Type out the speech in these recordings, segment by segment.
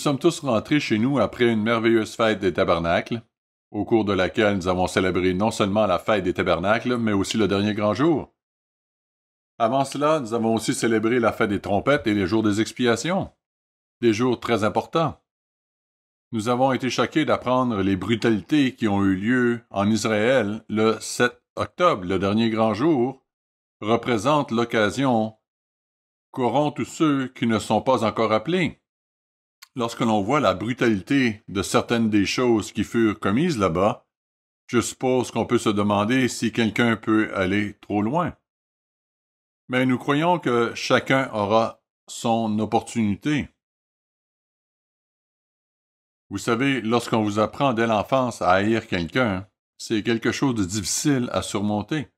sommes tous rentrés chez nous après une merveilleuse fête des tabernacles, au cours de laquelle nous avons célébré non seulement la fête des tabernacles, mais aussi le dernier grand jour. Avant cela, nous avons aussi célébré la fête des trompettes et les jours des expiations, des jours très importants. Nous avons été choqués d'apprendre les brutalités qui ont eu lieu en Israël le 7 octobre, le dernier grand jour, représente l'occasion qu'auront tous ceux qui ne sont pas encore appelés lorsque l'on voit la brutalité de certaines des choses qui furent commises là-bas, je suppose qu'on peut se demander si quelqu'un peut aller trop loin. Mais nous croyons que chacun aura son opportunité. Vous savez, lorsqu'on vous apprend dès l'enfance à haïr quelqu'un, c'est quelque chose de difficile à surmonter.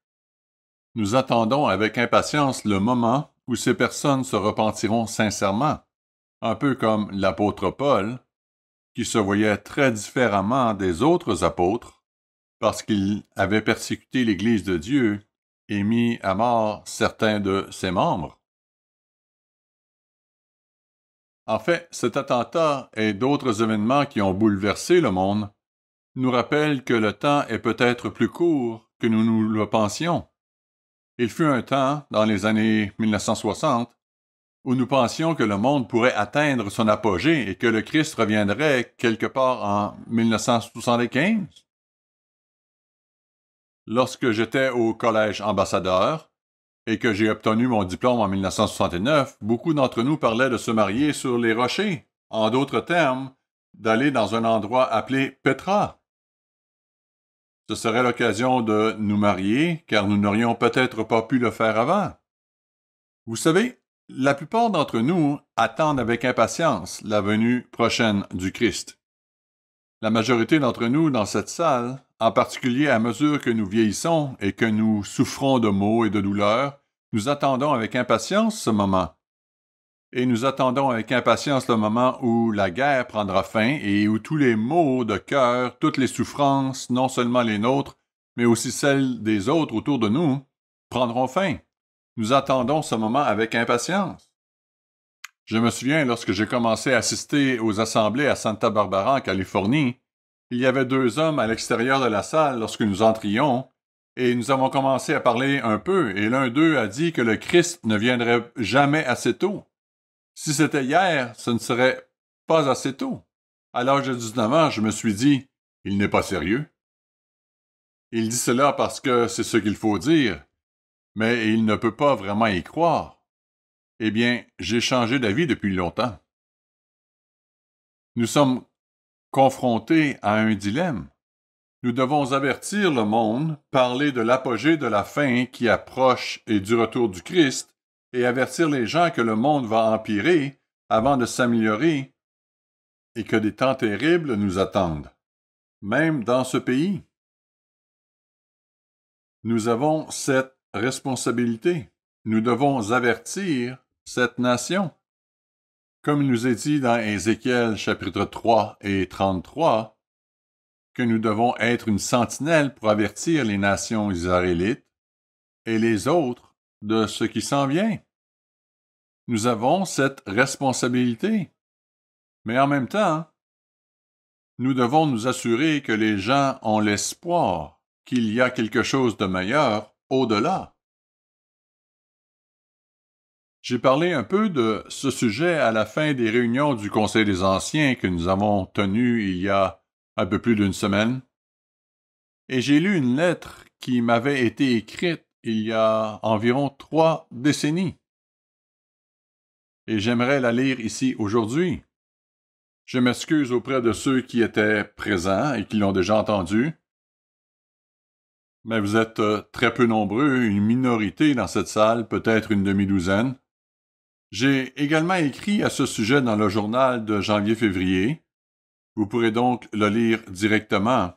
Nous attendons avec impatience le moment où ces personnes se repentiront sincèrement un peu comme l'apôtre Paul, qui se voyait très différemment des autres apôtres, parce qu'il avait persécuté l'Église de Dieu et mis à mort certains de ses membres. En fait, cet attentat et d'autres événements qui ont bouleversé le monde nous rappellent que le temps est peut-être plus court que nous nous le pensions. Il fut un temps, dans les années 1960, où nous pensions que le monde pourrait atteindre son apogée et que le Christ reviendrait quelque part en 1975? Lorsque j'étais au collège ambassadeur et que j'ai obtenu mon diplôme en 1969, beaucoup d'entre nous parlaient de se marier sur les rochers, en d'autres termes, d'aller dans un endroit appelé Petra. Ce serait l'occasion de nous marier, car nous n'aurions peut-être pas pu le faire avant. Vous savez, la plupart d'entre nous attendent avec impatience la venue prochaine du Christ. La majorité d'entre nous dans cette salle, en particulier à mesure que nous vieillissons et que nous souffrons de maux et de douleurs, nous attendons avec impatience ce moment. Et nous attendons avec impatience le moment où la guerre prendra fin et où tous les maux de cœur, toutes les souffrances, non seulement les nôtres, mais aussi celles des autres autour de nous, prendront fin. Nous attendons ce moment avec impatience. Je me souviens, lorsque j'ai commencé à assister aux assemblées à Santa Barbara, en Californie, il y avait deux hommes à l'extérieur de la salle lorsque nous entrions, et nous avons commencé à parler un peu, et l'un d'eux a dit que le Christ ne viendrait jamais assez tôt. Si c'était hier, ce ne serait pas assez tôt. À l'âge de 19 ans, je me suis dit, il n'est pas sérieux. Il dit cela parce que c'est ce qu'il faut dire mais il ne peut pas vraiment y croire. Eh bien, j'ai changé d'avis depuis longtemps. Nous sommes confrontés à un dilemme. Nous devons avertir le monde, parler de l'apogée de la fin qui approche et du retour du Christ, et avertir les gens que le monde va empirer avant de s'améliorer et que des temps terribles nous attendent, même dans ce pays. Nous avons cette responsabilité. Nous devons avertir cette nation. Comme il nous est dit dans Ézéchiel chapitre 3 et 33, que nous devons être une sentinelle pour avertir les nations israélites et les autres de ce qui s'en vient. Nous avons cette responsabilité. Mais en même temps, nous devons nous assurer que les gens ont l'espoir qu'il y a quelque chose de meilleur au-delà. J'ai parlé un peu de ce sujet à la fin des réunions du Conseil des Anciens que nous avons tenues il y a un peu plus d'une semaine, et j'ai lu une lettre qui m'avait été écrite il y a environ trois décennies. Et j'aimerais la lire ici aujourd'hui. Je m'excuse auprès de ceux qui étaient présents et qui l'ont déjà entendue, mais vous êtes euh, très peu nombreux, une minorité dans cette salle, peut-être une demi-douzaine. J'ai également écrit à ce sujet dans le journal de janvier-février. Vous pourrez donc le lire directement.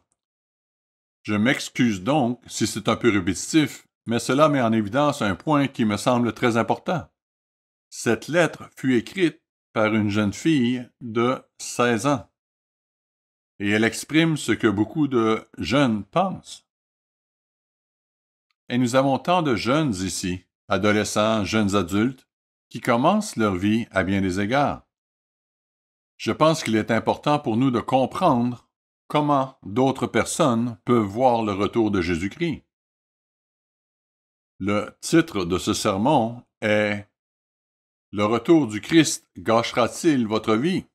Je m'excuse donc si c'est un peu répétitif, mais cela met en évidence un point qui me semble très important. Cette lettre fut écrite par une jeune fille de 16 ans, et elle exprime ce que beaucoup de jeunes pensent. Et nous avons tant de jeunes ici, adolescents, jeunes adultes, qui commencent leur vie à bien des égards. Je pense qu'il est important pour nous de comprendre comment d'autres personnes peuvent voir le retour de Jésus-Christ. Le titre de ce sermon est Le retour du Christ gâchera-t-il votre vie?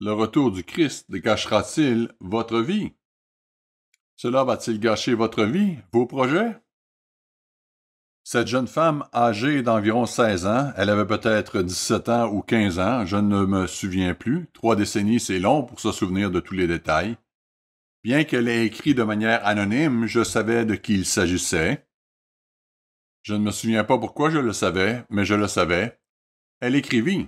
Le retour du Christ gâchera-t-il votre vie? Cela va-t-il gâcher votre vie, vos projets? Cette jeune femme, âgée d'environ 16 ans, elle avait peut-être 17 ans ou 15 ans, je ne me souviens plus. Trois décennies, c'est long pour se souvenir de tous les détails. Bien qu'elle ait écrit de manière anonyme, je savais de qui il s'agissait. Je ne me souviens pas pourquoi je le savais, mais je le savais. Elle écrivit.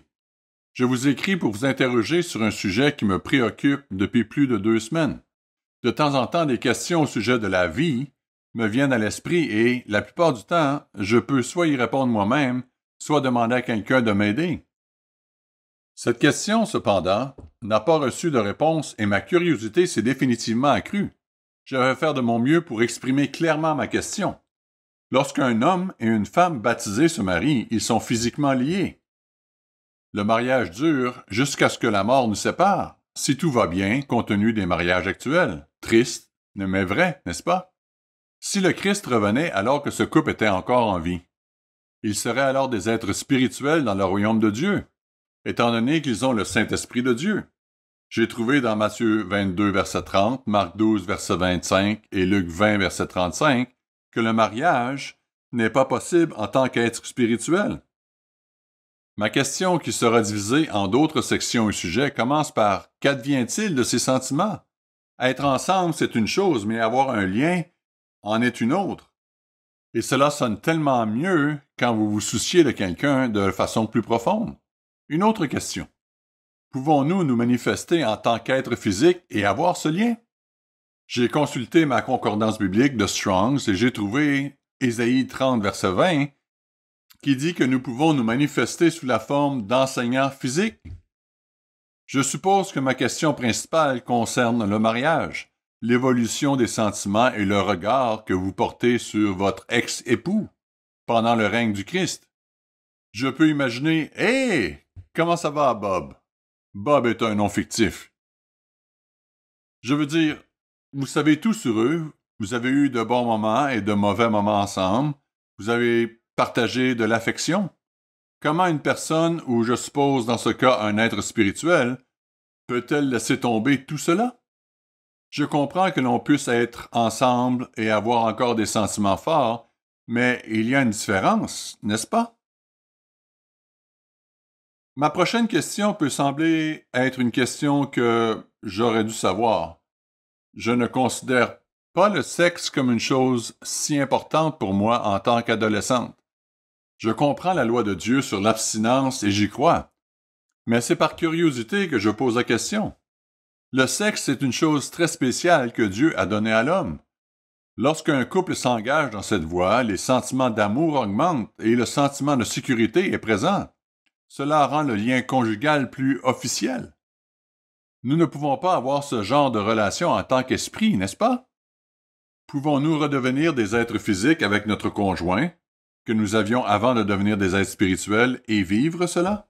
Je vous écris pour vous interroger sur un sujet qui me préoccupe depuis plus de deux semaines. De temps en temps, des questions au sujet de la vie, me viennent à l'esprit et, la plupart du temps, je peux soit y répondre moi-même, soit demander à quelqu'un de m'aider. Cette question, cependant, n'a pas reçu de réponse et ma curiosité s'est définitivement accrue. Je vais faire de mon mieux pour exprimer clairement ma question. Lorsqu'un homme et une femme baptisés se marient, ils sont physiquement liés. Le mariage dure jusqu'à ce que la mort nous sépare, si tout va bien compte tenu des mariages actuels. Triste, mais vrai, n'est-ce pas? Si le Christ revenait alors que ce couple était encore en vie, ils seraient alors des êtres spirituels dans le royaume de Dieu, étant donné qu'ils ont le Saint-Esprit de Dieu. J'ai trouvé dans Matthieu 22, verset 30, Marc 12, verset 25 et Luc 20, verset 35 que le mariage n'est pas possible en tant qu'être spirituel. Ma question, qui sera divisée en d'autres sections et sujets, commence par Qu'advient-il de ces sentiments Être ensemble, c'est une chose, mais avoir un lien en est une autre. Et cela sonne tellement mieux quand vous vous souciez de quelqu'un de façon plus profonde. Une autre question. Pouvons-nous nous manifester en tant qu'être physique et avoir ce lien? J'ai consulté ma concordance biblique de Strong's et j'ai trouvé Ésaïe 30, verset 20, qui dit que nous pouvons nous manifester sous la forme d'enseignants physiques. Je suppose que ma question principale concerne le mariage l'évolution des sentiments et le regard que vous portez sur votre ex-époux pendant le règne du Christ. Je peux imaginer Hé! comment ça va, Bob? Bob est un nom fictif. Je veux dire, vous savez tout sur eux, vous avez eu de bons moments et de mauvais moments ensemble, vous avez partagé de l'affection. Comment une personne, ou je suppose dans ce cas un être spirituel, peut-elle laisser tomber tout cela? Je comprends que l'on puisse être ensemble et avoir encore des sentiments forts, mais il y a une différence, n'est-ce pas? Ma prochaine question peut sembler être une question que j'aurais dû savoir. Je ne considère pas le sexe comme une chose si importante pour moi en tant qu'adolescente. Je comprends la loi de Dieu sur l'abstinence et j'y crois. Mais c'est par curiosité que je pose la question. Le sexe, est une chose très spéciale que Dieu a donnée à l'homme. Lorsqu'un couple s'engage dans cette voie, les sentiments d'amour augmentent et le sentiment de sécurité est présent. Cela rend le lien conjugal plus officiel. Nous ne pouvons pas avoir ce genre de relation en tant qu'esprit, n'est-ce pas? Pouvons-nous redevenir des êtres physiques avec notre conjoint, que nous avions avant de devenir des êtres spirituels, et vivre cela?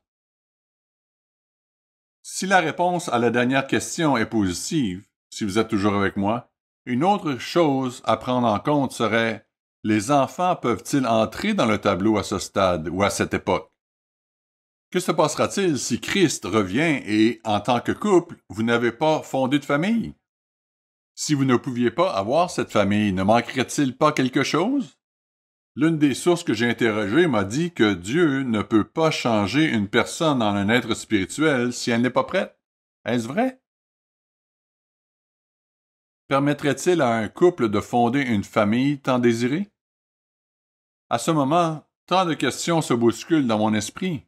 Si la réponse à la dernière question est positive, si vous êtes toujours avec moi, une autre chose à prendre en compte serait les enfants peuvent-ils entrer dans le tableau à ce stade ou à cette époque? Que se passera-t-il si Christ revient et, en tant que couple, vous n'avez pas fondé de famille? Si vous ne pouviez pas avoir cette famille, ne manquerait-il pas quelque chose? L'une des sources que j'ai interrogées m'a dit que Dieu ne peut pas changer une personne en un être spirituel si elle n'est pas prête. Est-ce vrai? Permettrait-il à un couple de fonder une famille tant désirée? À ce moment, tant de questions se bousculent dans mon esprit.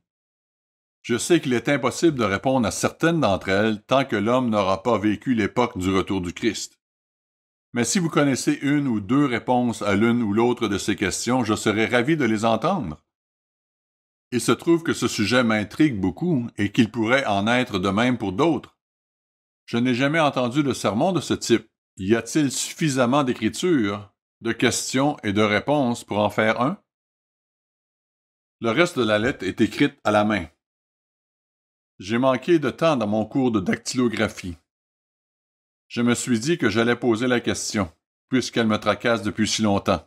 Je sais qu'il est impossible de répondre à certaines d'entre elles tant que l'homme n'aura pas vécu l'époque du retour du Christ mais si vous connaissez une ou deux réponses à l'une ou l'autre de ces questions, je serais ravi de les entendre. Il se trouve que ce sujet m'intrigue beaucoup et qu'il pourrait en être de même pour d'autres. Je n'ai jamais entendu de sermon de ce type. Y a-t-il suffisamment d'écriture, de questions et de réponses pour en faire un? Le reste de la lettre est écrite à la main. J'ai manqué de temps dans mon cours de dactylographie. Je me suis dit que j'allais poser la question, puisqu'elle me tracasse depuis si longtemps.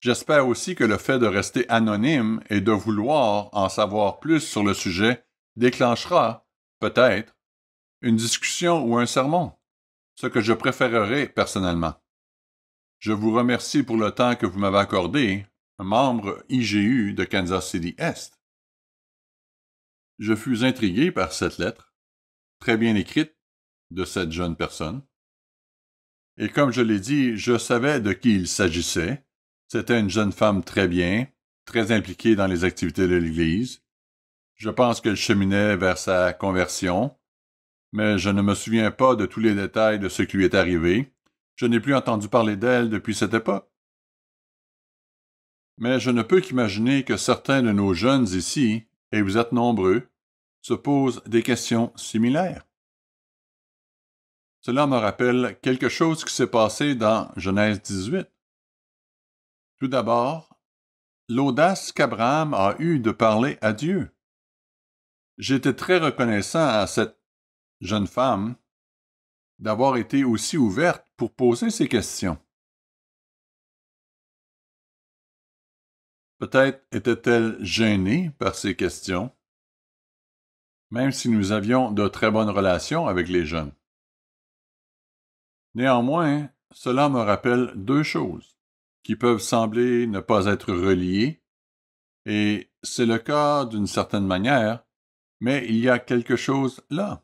J'espère aussi que le fait de rester anonyme et de vouloir en savoir plus sur le sujet déclenchera, peut-être, une discussion ou un sermon, ce que je préférerais personnellement. Je vous remercie pour le temps que vous m'avez accordé, membre IGU de Kansas City Est. Je fus intrigué par cette lettre, très bien écrite, de cette jeune personne. Et comme je l'ai dit, je savais de qui il s'agissait. C'était une jeune femme très bien, très impliquée dans les activités de l'Église. Je pense qu'elle cheminait vers sa conversion, mais je ne me souviens pas de tous les détails de ce qui lui est arrivé. Je n'ai plus entendu parler d'elle depuis cette époque. Mais je ne peux qu'imaginer que certains de nos jeunes ici, et vous êtes nombreux, se posent des questions similaires. Cela me rappelle quelque chose qui s'est passé dans Genèse 18. Tout d'abord, l'audace qu'Abraham a eue de parler à Dieu. J'étais très reconnaissant à cette jeune femme d'avoir été aussi ouverte pour poser ces questions. Peut-être était-elle gênée par ces questions, même si nous avions de très bonnes relations avec les jeunes. Néanmoins, cela me rappelle deux choses qui peuvent sembler ne pas être reliées, et c'est le cas d'une certaine manière, mais il y a quelque chose là.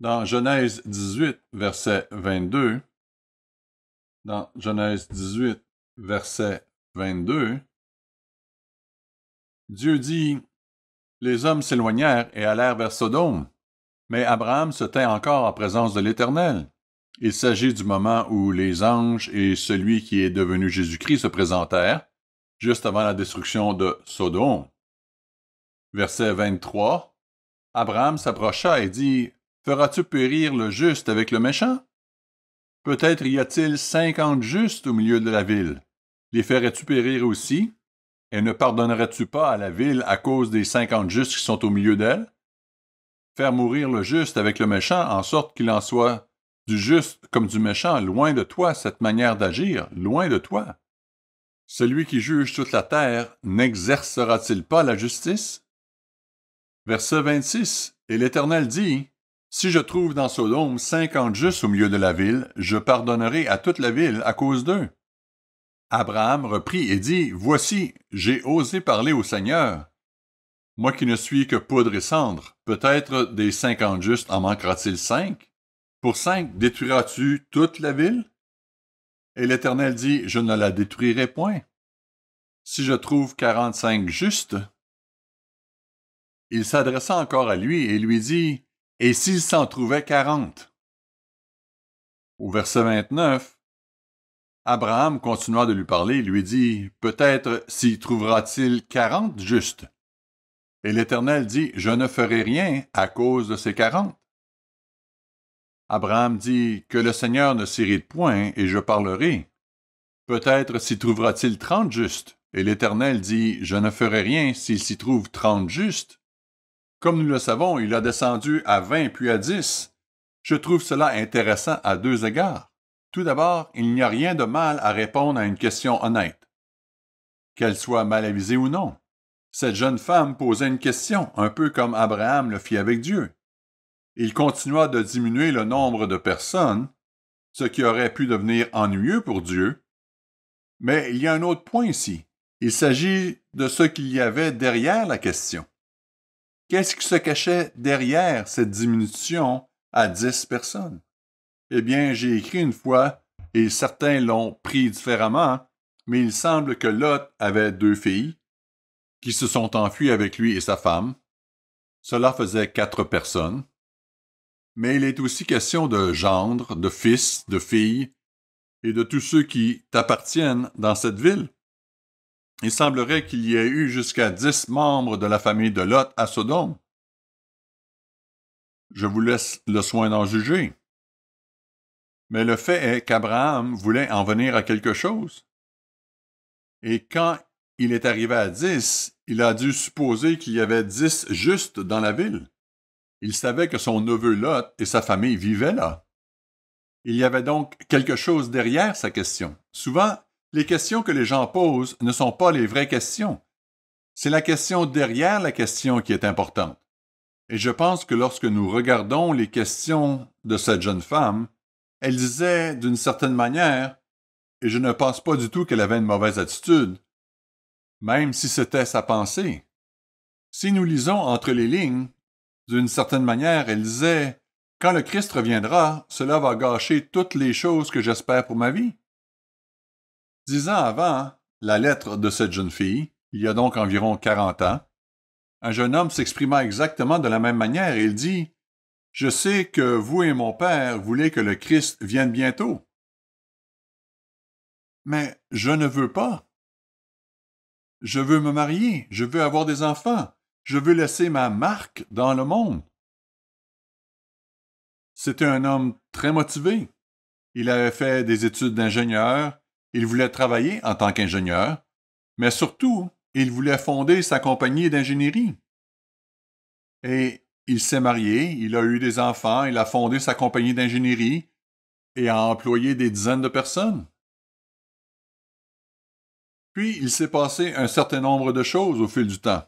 Dans Genèse 18, verset 22, dans Genèse verset Dieu dit, Les hommes s'éloignèrent et allèrent vers Sodome, mais Abraham se tint encore en présence de l'Éternel. Il s'agit du moment où les anges et celui qui est devenu Jésus-Christ se présentèrent, juste avant la destruction de Sodome. Verset 23. Abraham s'approcha et dit Feras-tu périr le juste avec le méchant Peut-être y a-t-il cinquante justes au milieu de la ville. Les ferais-tu périr aussi Et ne pardonnerais-tu pas à la ville à cause des cinquante justes qui sont au milieu d'elle faire mourir le juste avec le méchant, en sorte qu'il en soit du juste comme du méchant, loin de toi cette manière d'agir, loin de toi. Celui qui juge toute la terre n'exercera-t-il pas la justice? Verset 26. Et l'Éternel dit, Si je trouve dans Sodome cinquante justes au milieu de la ville, je pardonnerai à toute la ville à cause d'eux. Abraham reprit et dit, Voici, j'ai osé parler au Seigneur, moi qui ne suis que poudre et cendre, peut-être des cinquante justes en manquera-t-il cinq? Pour cinq, détruiras-tu toute la ville? Et l'Éternel dit, je ne la détruirai point. Si je trouve quarante-cinq justes, il s'adressa encore à lui et lui dit, Et s'il s'en trouvait quarante? Au verset 29, Abraham continua de lui parler et lui dit, Peut-être s'y trouvera-t-il quarante justes? Et l'Éternel dit, Je ne ferai rien à cause de ces quarante. Abraham dit, Que le Seigneur ne s'irrite point, et je parlerai. Peut-être s'y trouvera-t-il trente justes. Et l'Éternel dit, Je ne ferai rien s'il s'y trouve trente justes. Comme nous le savons, il a descendu à vingt puis à dix. Je trouve cela intéressant à deux égards. Tout d'abord, il n'y a rien de mal à répondre à une question honnête, qu'elle soit mal avisée ou non cette jeune femme posait une question, un peu comme Abraham le fit avec Dieu. Il continua de diminuer le nombre de personnes, ce qui aurait pu devenir ennuyeux pour Dieu. Mais il y a un autre point ici. Il s'agit de ce qu'il y avait derrière la question. Qu'est-ce qui se cachait derrière cette diminution à dix personnes? Eh bien, j'ai écrit une fois, et certains l'ont pris différemment, mais il semble que Lot avait deux filles, se sont enfuis avec lui et sa femme. Cela faisait quatre personnes. Mais il est aussi question de gendre, de fils, de filles, et de tous ceux qui t'appartiennent dans cette ville. Il semblerait qu'il y ait eu jusqu'à dix membres de la famille de Lot à Sodome. Je vous laisse le soin d'en juger. Mais le fait est qu'Abraham voulait en venir à quelque chose. Et quand il est arrivé à dix. Il a dû supposer qu'il y avait dix justes dans la ville. Il savait que son neveu Lot et sa famille vivaient là. Il y avait donc quelque chose derrière sa question. Souvent, les questions que les gens posent ne sont pas les vraies questions. C'est la question derrière la question qui est importante. Et je pense que lorsque nous regardons les questions de cette jeune femme, elle disait d'une certaine manière, et je ne pense pas du tout qu'elle avait une mauvaise attitude, même si c'était sa pensée. Si nous lisons entre les lignes, d'une certaine manière, elle disait Quand le Christ reviendra, cela va gâcher toutes les choses que j'espère pour ma vie. Dix ans avant la lettre de cette jeune fille, il y a donc environ quarante ans, un jeune homme s'exprima exactement de la même manière. et Il dit Je sais que vous et mon Père voulez que le Christ vienne bientôt. Mais je ne veux pas, je veux me marier, je veux avoir des enfants, je veux laisser ma marque dans le monde. C'était un homme très motivé. Il avait fait des études d'ingénieur, il voulait travailler en tant qu'ingénieur, mais surtout, il voulait fonder sa compagnie d'ingénierie. Et il s'est marié, il a eu des enfants, il a fondé sa compagnie d'ingénierie et a employé des dizaines de personnes. Puis il s'est passé un certain nombre de choses au fil du temps.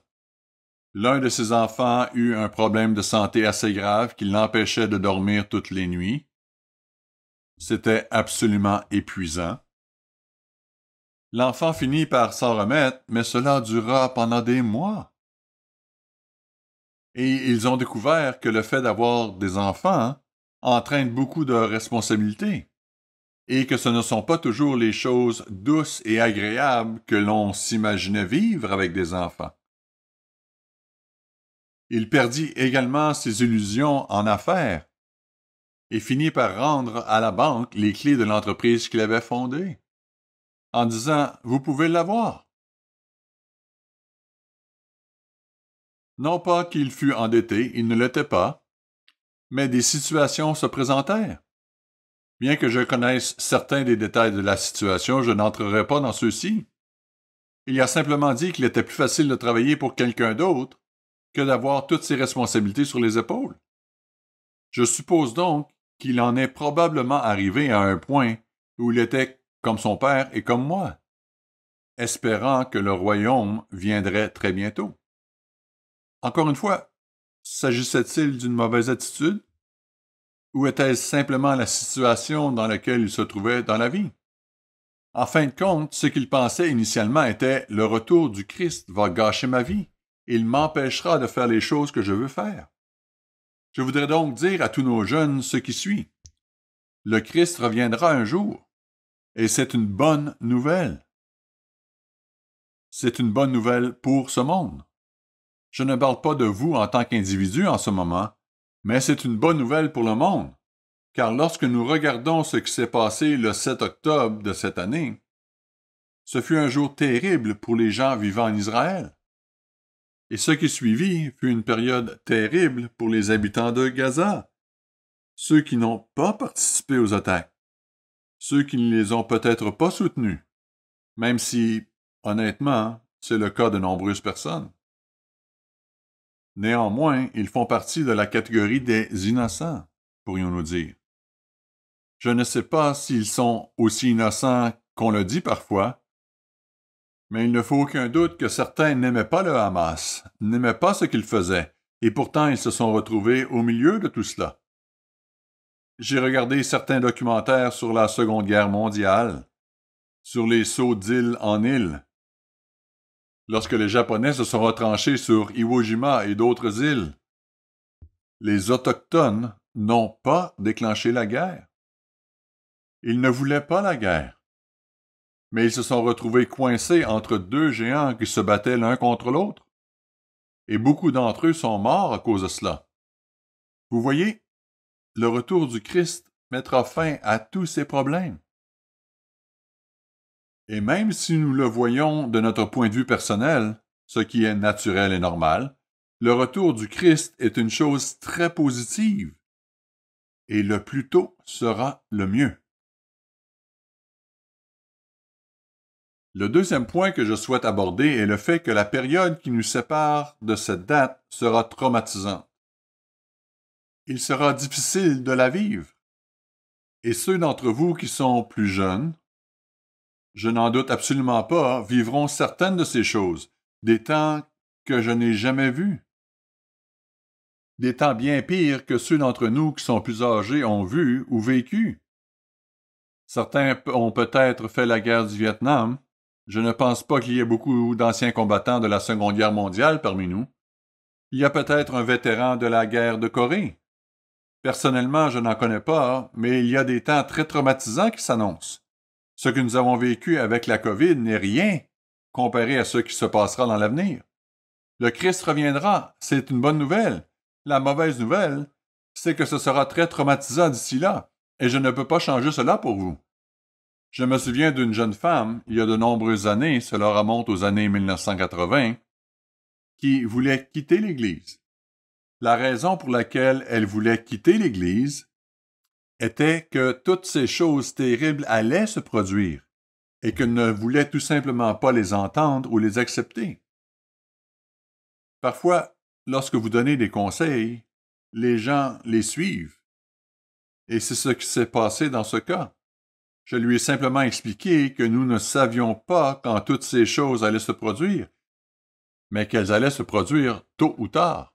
L'un de ses enfants eut un problème de santé assez grave qui l'empêchait de dormir toutes les nuits. C'était absolument épuisant. L'enfant finit par s'en remettre, mais cela dura pendant des mois. Et ils ont découvert que le fait d'avoir des enfants entraîne beaucoup de responsabilités et que ce ne sont pas toujours les choses douces et agréables que l'on s'imaginait vivre avec des enfants. Il perdit également ses illusions en affaires et finit par rendre à la banque les clés de l'entreprise qu'il avait fondée, en disant Vous pouvez l'avoir. Non pas qu'il fût endetté, il ne l'était pas, mais des situations se présentèrent Bien que je connaisse certains des détails de la situation, je n'entrerai pas dans ceux-ci. Il a simplement dit qu'il était plus facile de travailler pour quelqu'un d'autre que d'avoir toutes ses responsabilités sur les épaules. Je suppose donc qu'il en est probablement arrivé à un point où il était comme son père et comme moi, espérant que le royaume viendrait très bientôt. Encore une fois, s'agissait-il d'une mauvaise attitude ou était-ce simplement la situation dans laquelle il se trouvait dans la vie? En fin de compte, ce qu'il pensait initialement était Le retour du Christ va gâcher ma vie, il m'empêchera de faire les choses que je veux faire. Je voudrais donc dire à tous nos jeunes ce qui suit. Le Christ reviendra un jour, et c'est une bonne nouvelle. C'est une bonne nouvelle pour ce monde. Je ne parle pas de vous en tant qu'individu en ce moment, mais c'est une bonne nouvelle pour le monde, car lorsque nous regardons ce qui s'est passé le 7 octobre de cette année, ce fut un jour terrible pour les gens vivant en Israël. Et ce qui suivit fut une période terrible pour les habitants de Gaza, ceux qui n'ont pas participé aux attaques, ceux qui ne les ont peut-être pas soutenus, même si, honnêtement, c'est le cas de nombreuses personnes. Néanmoins, ils font partie de la catégorie des innocents, pourrions-nous dire. Je ne sais pas s'ils sont aussi innocents qu'on le dit parfois, mais il ne faut aucun doute que certains n'aimaient pas le Hamas, n'aimaient pas ce qu'ils faisaient, et pourtant ils se sont retrouvés au milieu de tout cela. J'ai regardé certains documentaires sur la Seconde Guerre mondiale, sur les sauts d'île en île, lorsque les Japonais se sont retranchés sur Iwo Jima et d'autres îles. Les Autochtones n'ont pas déclenché la guerre. Ils ne voulaient pas la guerre. Mais ils se sont retrouvés coincés entre deux géants qui se battaient l'un contre l'autre. Et beaucoup d'entre eux sont morts à cause de cela. Vous voyez, le retour du Christ mettra fin à tous ces problèmes. Et même si nous le voyons de notre point de vue personnel, ce qui est naturel et normal, le retour du Christ est une chose très positive. Et le plus tôt sera le mieux. Le deuxième point que je souhaite aborder est le fait que la période qui nous sépare de cette date sera traumatisante. Il sera difficile de la vivre. Et ceux d'entre vous qui sont plus jeunes je n'en doute absolument pas, hein. vivront certaines de ces choses, des temps que je n'ai jamais vus. Des temps bien pires que ceux d'entre nous qui sont plus âgés ont vus ou vécu. Certains ont peut-être fait la guerre du Vietnam. Je ne pense pas qu'il y ait beaucoup d'anciens combattants de la Seconde Guerre mondiale parmi nous. Il y a peut-être un vétéran de la guerre de Corée. Personnellement, je n'en connais pas, mais il y a des temps très traumatisants qui s'annoncent. Ce que nous avons vécu avec la COVID n'est rien comparé à ce qui se passera dans l'avenir. Le Christ reviendra, c'est une bonne nouvelle. La mauvaise nouvelle, c'est que ce sera très traumatisant d'ici là, et je ne peux pas changer cela pour vous. Je me souviens d'une jeune femme, il y a de nombreuses années, cela remonte aux années 1980, qui voulait quitter l'Église. La raison pour laquelle elle voulait quitter l'Église, était que toutes ces choses terribles allaient se produire et qu'elle ne voulait tout simplement pas les entendre ou les accepter. Parfois, lorsque vous donnez des conseils, les gens les suivent. Et c'est ce qui s'est passé dans ce cas. Je lui ai simplement expliqué que nous ne savions pas quand toutes ces choses allaient se produire, mais qu'elles allaient se produire tôt ou tard.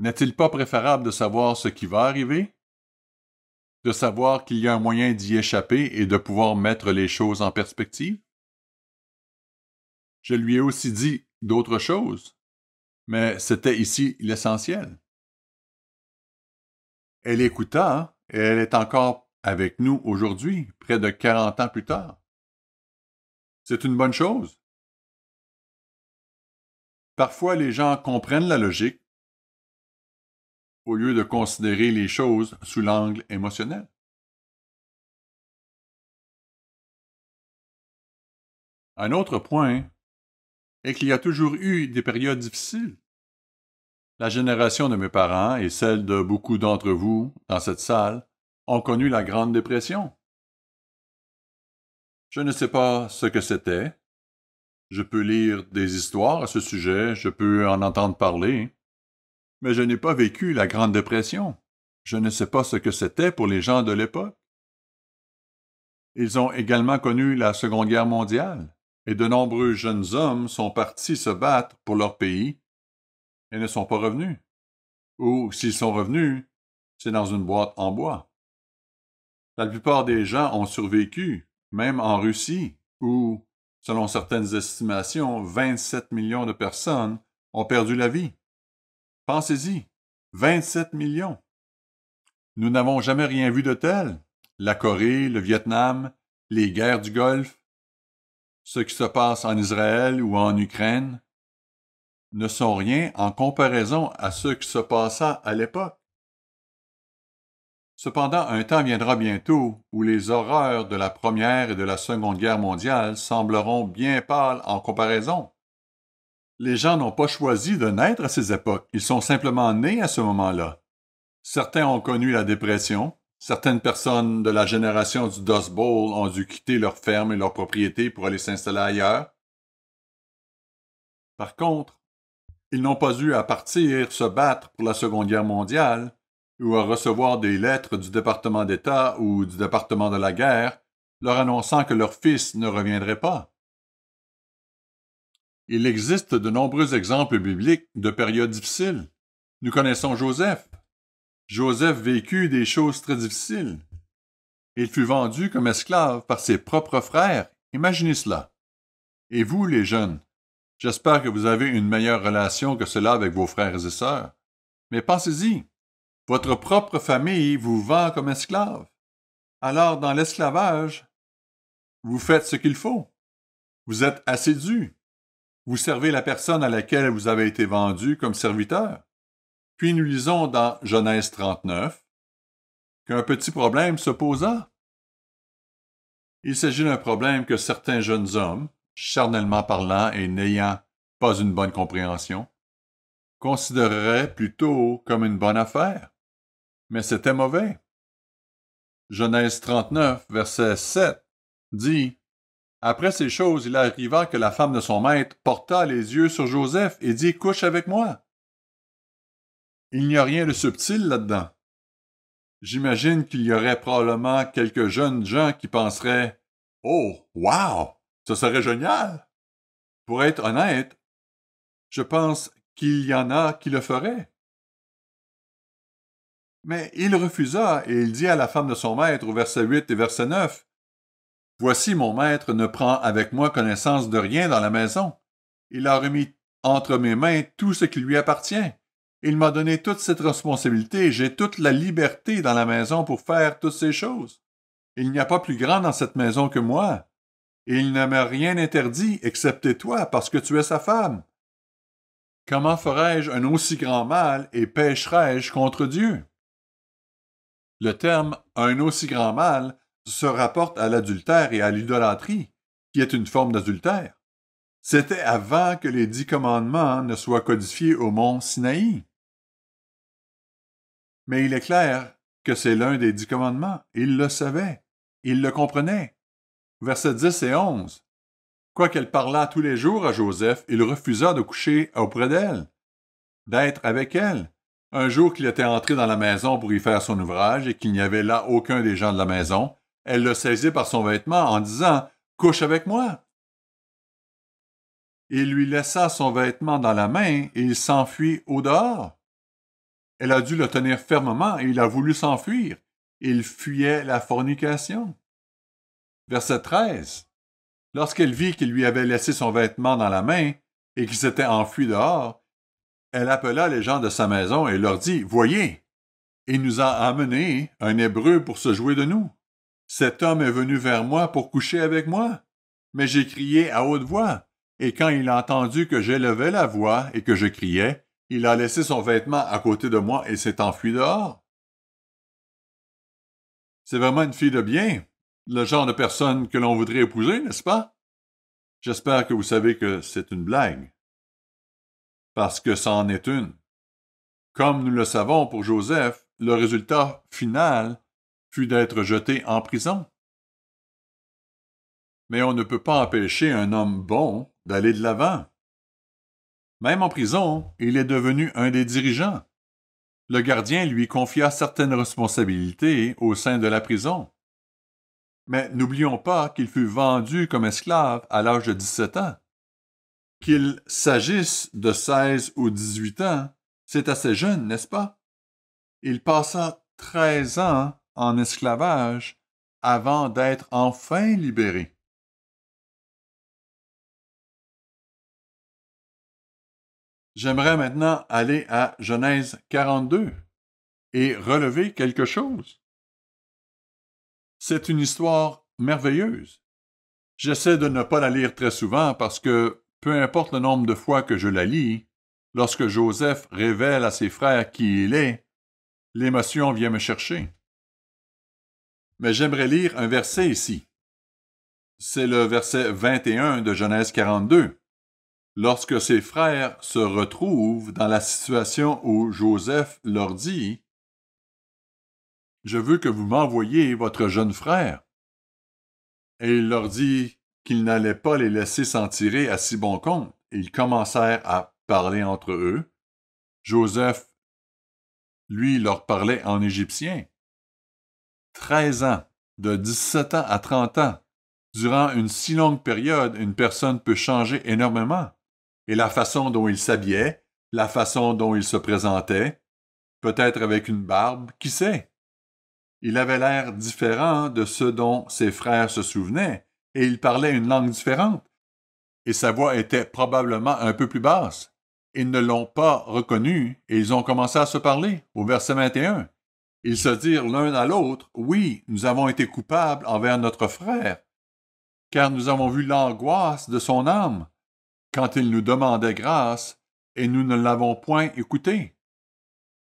N'est-il pas préférable de savoir ce qui va arriver? De savoir qu'il y a un moyen d'y échapper et de pouvoir mettre les choses en perspective? Je lui ai aussi dit d'autres choses, mais c'était ici l'essentiel. Elle écouta et elle est encore avec nous aujourd'hui, près de 40 ans plus tard. C'est une bonne chose. Parfois, les gens comprennent la logique, au lieu de considérer les choses sous l'angle émotionnel. Un autre point est qu'il y a toujours eu des périodes difficiles. La génération de mes parents et celle de beaucoup d'entre vous dans cette salle ont connu la Grande Dépression. Je ne sais pas ce que c'était. Je peux lire des histoires à ce sujet, je peux en entendre parler mais je n'ai pas vécu la Grande Dépression. Je ne sais pas ce que c'était pour les gens de l'époque. Ils ont également connu la Seconde Guerre mondiale, et de nombreux jeunes hommes sont partis se battre pour leur pays et ne sont pas revenus. Ou, s'ils sont revenus, c'est dans une boîte en bois. La plupart des gens ont survécu, même en Russie, où, selon certaines estimations, 27 millions de personnes ont perdu la vie. Pensez-y, 27 millions. Nous n'avons jamais rien vu de tel. La Corée, le Vietnam, les guerres du Golfe, ce qui se passe en Israël ou en Ukraine, ne sont rien en comparaison à ce qui se passa à l'époque. Cependant, un temps viendra bientôt où les horreurs de la Première et de la Seconde Guerre mondiale sembleront bien pâles en comparaison. Les gens n'ont pas choisi de naître à ces époques, ils sont simplement nés à ce moment-là. Certains ont connu la dépression, certaines personnes de la génération du Dust Bowl ont dû quitter leur ferme et leurs propriétés pour aller s'installer ailleurs. Par contre, ils n'ont pas eu à partir se battre pour la Seconde Guerre mondiale ou à recevoir des lettres du département d'État ou du département de la guerre leur annonçant que leur fils ne reviendrait pas. Il existe de nombreux exemples bibliques de périodes difficiles. Nous connaissons Joseph. Joseph vécut des choses très difficiles. Il fut vendu comme esclave par ses propres frères. Imaginez cela. Et vous, les jeunes, j'espère que vous avez une meilleure relation que cela avec vos frères et sœurs. Mais pensez-y, votre propre famille vous vend comme esclave. Alors, dans l'esclavage, vous faites ce qu'il faut. Vous êtes assidus, vous servez la personne à laquelle vous avez été vendu comme serviteur. Puis nous lisons dans Genèse 39 qu'un petit problème se posa. Il s'agit d'un problème que certains jeunes hommes, charnellement parlant et n'ayant pas une bonne compréhension, considéreraient plutôt comme une bonne affaire. Mais c'était mauvais. Genèse 39, verset 7 dit après ces choses, il arriva que la femme de son maître porta les yeux sur Joseph et dit Couche avec moi. Il n'y a rien de subtil là-dedans. J'imagine qu'il y aurait probablement quelques jeunes gens qui penseraient Oh, wow, ce serait génial! Pour être honnête, je pense qu'il y en a qui le feraient. Mais il refusa et il dit à la femme de son maître au verset 8 et verset 9 Voici mon maître ne prend avec moi connaissance de rien dans la maison. Il a remis entre mes mains tout ce qui lui appartient. Il m'a donné toute cette responsabilité, j'ai toute la liberté dans la maison pour faire toutes ces choses. Il n'y a pas plus grand dans cette maison que moi. Et il ne m'a rien interdit, excepté toi, parce que tu es sa femme. Comment ferais-je un aussi grand mal et pécherais-je contre Dieu? Le terme un aussi grand mal se rapporte à l'adultère et à l'idolâtrie, qui est une forme d'adultère. C'était avant que les dix commandements ne soient codifiés au mont Sinaï. Mais il est clair que c'est l'un des dix commandements. Il le savait. Il le comprenait. Versets 10 et 11. Quoiqu'elle parlât tous les jours à Joseph, il refusa de coucher auprès d'elle, d'être avec elle. Un jour qu'il était entré dans la maison pour y faire son ouvrage et qu'il n'y avait là aucun des gens de la maison, elle le saisit par son vêtement en disant Couche avec moi. Il lui laissa son vêtement dans la main et il s'enfuit au dehors. Elle a dû le tenir fermement et il a voulu s'enfuir. Il fuyait la fornication. Verset 13. Lorsqu'elle vit qu'il lui avait laissé son vêtement dans la main et qu'il s'était enfui dehors, elle appela les gens de sa maison et leur dit Voyez, il nous a amené un Hébreu pour se jouer de nous. Cet homme est venu vers moi pour coucher avec moi. Mais j'ai crié à haute voix, et quand il a entendu que j'élevais la voix et que je criais, il a laissé son vêtement à côté de moi et s'est enfui dehors. C'est vraiment une fille de bien, le genre de personne que l'on voudrait épouser, n'est-ce pas? J'espère que vous savez que c'est une blague. Parce que c'en est une. Comme nous le savons pour Joseph, le résultat final fut d'être jeté en prison. Mais on ne peut pas empêcher un homme bon d'aller de l'avant. Même en prison, il est devenu un des dirigeants. Le gardien lui confia certaines responsabilités au sein de la prison. Mais n'oublions pas qu'il fut vendu comme esclave à l'âge de 17 ans. Qu'il s'agisse de 16 ou 18 ans, c'est assez jeune, n'est-ce pas? Il passa 13 ans en esclavage avant d'être enfin libéré. J'aimerais maintenant aller à Genèse 42 et relever quelque chose. C'est une histoire merveilleuse. J'essaie de ne pas la lire très souvent parce que, peu importe le nombre de fois que je la lis, lorsque Joseph révèle à ses frères qui il est, l'émotion vient me chercher mais j'aimerais lire un verset ici. C'est le verset 21 de Genèse 42. Lorsque ses frères se retrouvent dans la situation où Joseph leur dit Je veux que vous m'envoyiez votre jeune frère. Et il leur dit qu'il n'allait pas les laisser s'en tirer à si bon compte. Ils commencèrent à parler entre eux. Joseph, lui, leur parlait en égyptien. 13 ans, de 17 ans à 30 ans. Durant une si longue période, une personne peut changer énormément. Et la façon dont il s'habillait, la façon dont il se présentait, peut-être avec une barbe, qui sait? Il avait l'air différent de ce dont ses frères se souvenaient, et il parlait une langue différente, et sa voix était probablement un peu plus basse. Ils ne l'ont pas reconnu, et ils ont commencé à se parler, au verset 21. Ils se dirent l'un à l'autre, Oui, nous avons été coupables envers notre frère, car nous avons vu l'angoisse de son âme quand il nous demandait grâce, et nous ne l'avons point écouté.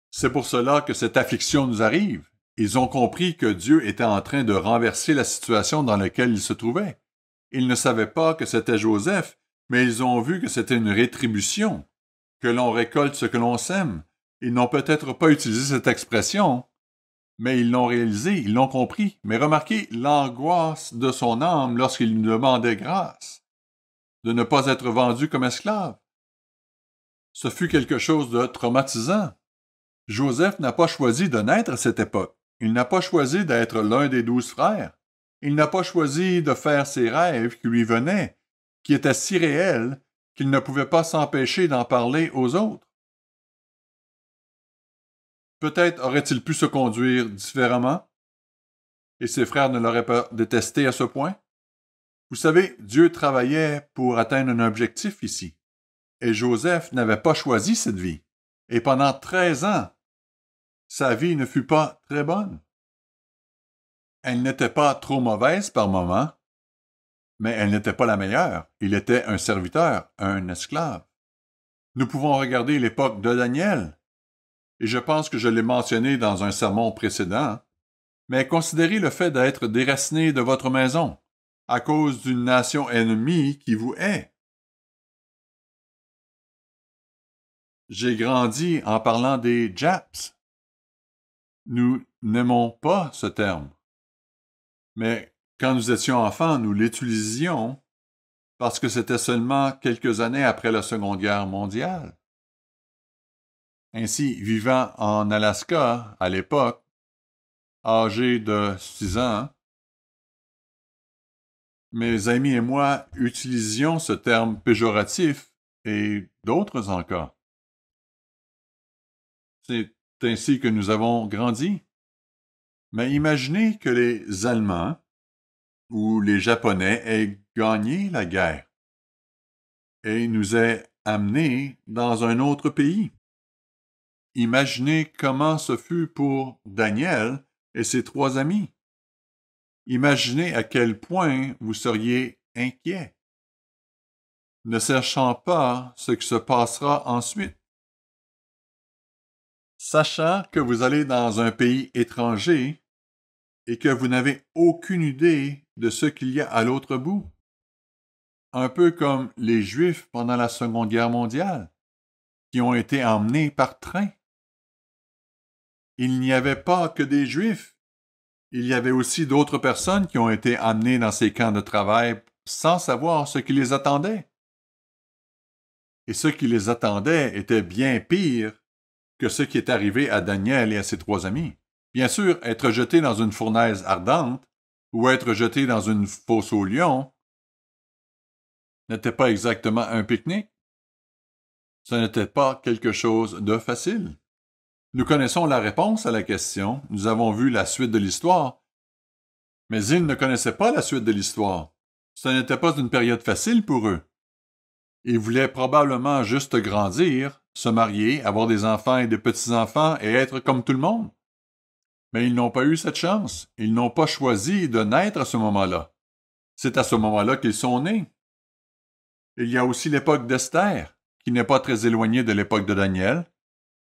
C'est pour cela que cette affliction nous arrive. Ils ont compris que Dieu était en train de renverser la situation dans laquelle ils se trouvaient. Ils ne savaient pas que c'était Joseph, mais ils ont vu que c'était une rétribution, que l'on récolte ce que l'on sème. Ils n'ont peut-être pas utilisé cette expression, mais ils l'ont réalisé, ils l'ont compris. Mais remarquez l'angoisse de son âme lorsqu'il lui demandait grâce de ne pas être vendu comme esclave. Ce fut quelque chose de traumatisant. Joseph n'a pas choisi de naître à cette époque. Il n'a pas choisi d'être l'un des douze frères. Il n'a pas choisi de faire ses rêves qui lui venaient, qui étaient si réels qu'il ne pouvait pas s'empêcher d'en parler aux autres. Peut-être aurait-il pu se conduire différemment et ses frères ne l'auraient pas détesté à ce point. Vous savez, Dieu travaillait pour atteindre un objectif ici. Et Joseph n'avait pas choisi cette vie. Et pendant treize ans, sa vie ne fut pas très bonne. Elle n'était pas trop mauvaise par moments, mais elle n'était pas la meilleure. Il était un serviteur, un esclave. Nous pouvons regarder l'époque de Daniel, et je pense que je l'ai mentionné dans un sermon précédent, hein. mais considérez le fait d'être déraciné de votre maison, à cause d'une nation ennemie qui vous hait. J'ai grandi en parlant des Japs. Nous n'aimons pas ce terme. Mais quand nous étions enfants, nous l'utilisions parce que c'était seulement quelques années après la Seconde Guerre mondiale. Ainsi, vivant en Alaska à l'époque, âgé de 6 ans, mes amis et moi utilisions ce terme péjoratif et d'autres encore. C'est ainsi que nous avons grandi. Mais imaginez que les Allemands ou les Japonais aient gagné la guerre et nous aient amenés dans un autre pays. Imaginez comment ce fut pour Daniel et ses trois amis. Imaginez à quel point vous seriez inquiet, ne sachant pas ce qui se passera ensuite. Sachant que vous allez dans un pays étranger et que vous n'avez aucune idée de ce qu'il y a à l'autre bout, un peu comme les Juifs pendant la Seconde Guerre mondiale, qui ont été emmenés par train il n'y avait pas que des Juifs. Il y avait aussi d'autres personnes qui ont été amenées dans ces camps de travail sans savoir ce qui les attendait. Et ce qui les attendait était bien pire que ce qui est arrivé à Daniel et à ses trois amis. Bien sûr, être jeté dans une fournaise ardente ou être jeté dans une fosse aux lion n'était pas exactement un pique-nique. Ce n'était pas quelque chose de facile. Nous connaissons la réponse à la question, nous avons vu la suite de l'histoire, mais ils ne connaissaient pas la suite de l'histoire. Ce n'était pas une période facile pour eux. Ils voulaient probablement juste grandir, se marier, avoir des enfants et des petits-enfants et être comme tout le monde. Mais ils n'ont pas eu cette chance. Ils n'ont pas choisi de naître à ce moment-là. C'est à ce moment-là qu'ils sont nés. Il y a aussi l'époque d'Esther, qui n'est pas très éloignée de l'époque de Daniel,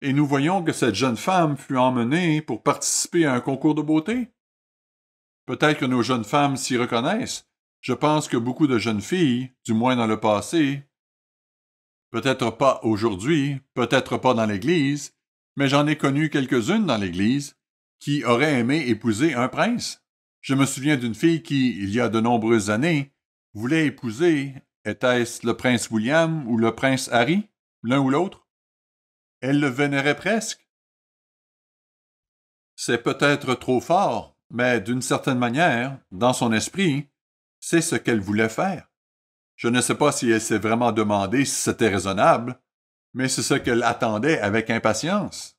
et nous voyons que cette jeune femme fut emmenée pour participer à un concours de beauté. Peut-être que nos jeunes femmes s'y reconnaissent. Je pense que beaucoup de jeunes filles, du moins dans le passé, peut-être pas aujourd'hui, peut-être pas dans l'Église, mais j'en ai connu quelques-unes dans l'Église qui auraient aimé épouser un prince. Je me souviens d'une fille qui, il y a de nombreuses années, voulait épouser, était-ce le prince William ou le prince Harry, l'un ou l'autre? Elle le vénérait presque. C'est peut-être trop fort, mais d'une certaine manière, dans son esprit, c'est ce qu'elle voulait faire. Je ne sais pas si elle s'est vraiment demandé si c'était raisonnable, mais c'est ce qu'elle attendait avec impatience.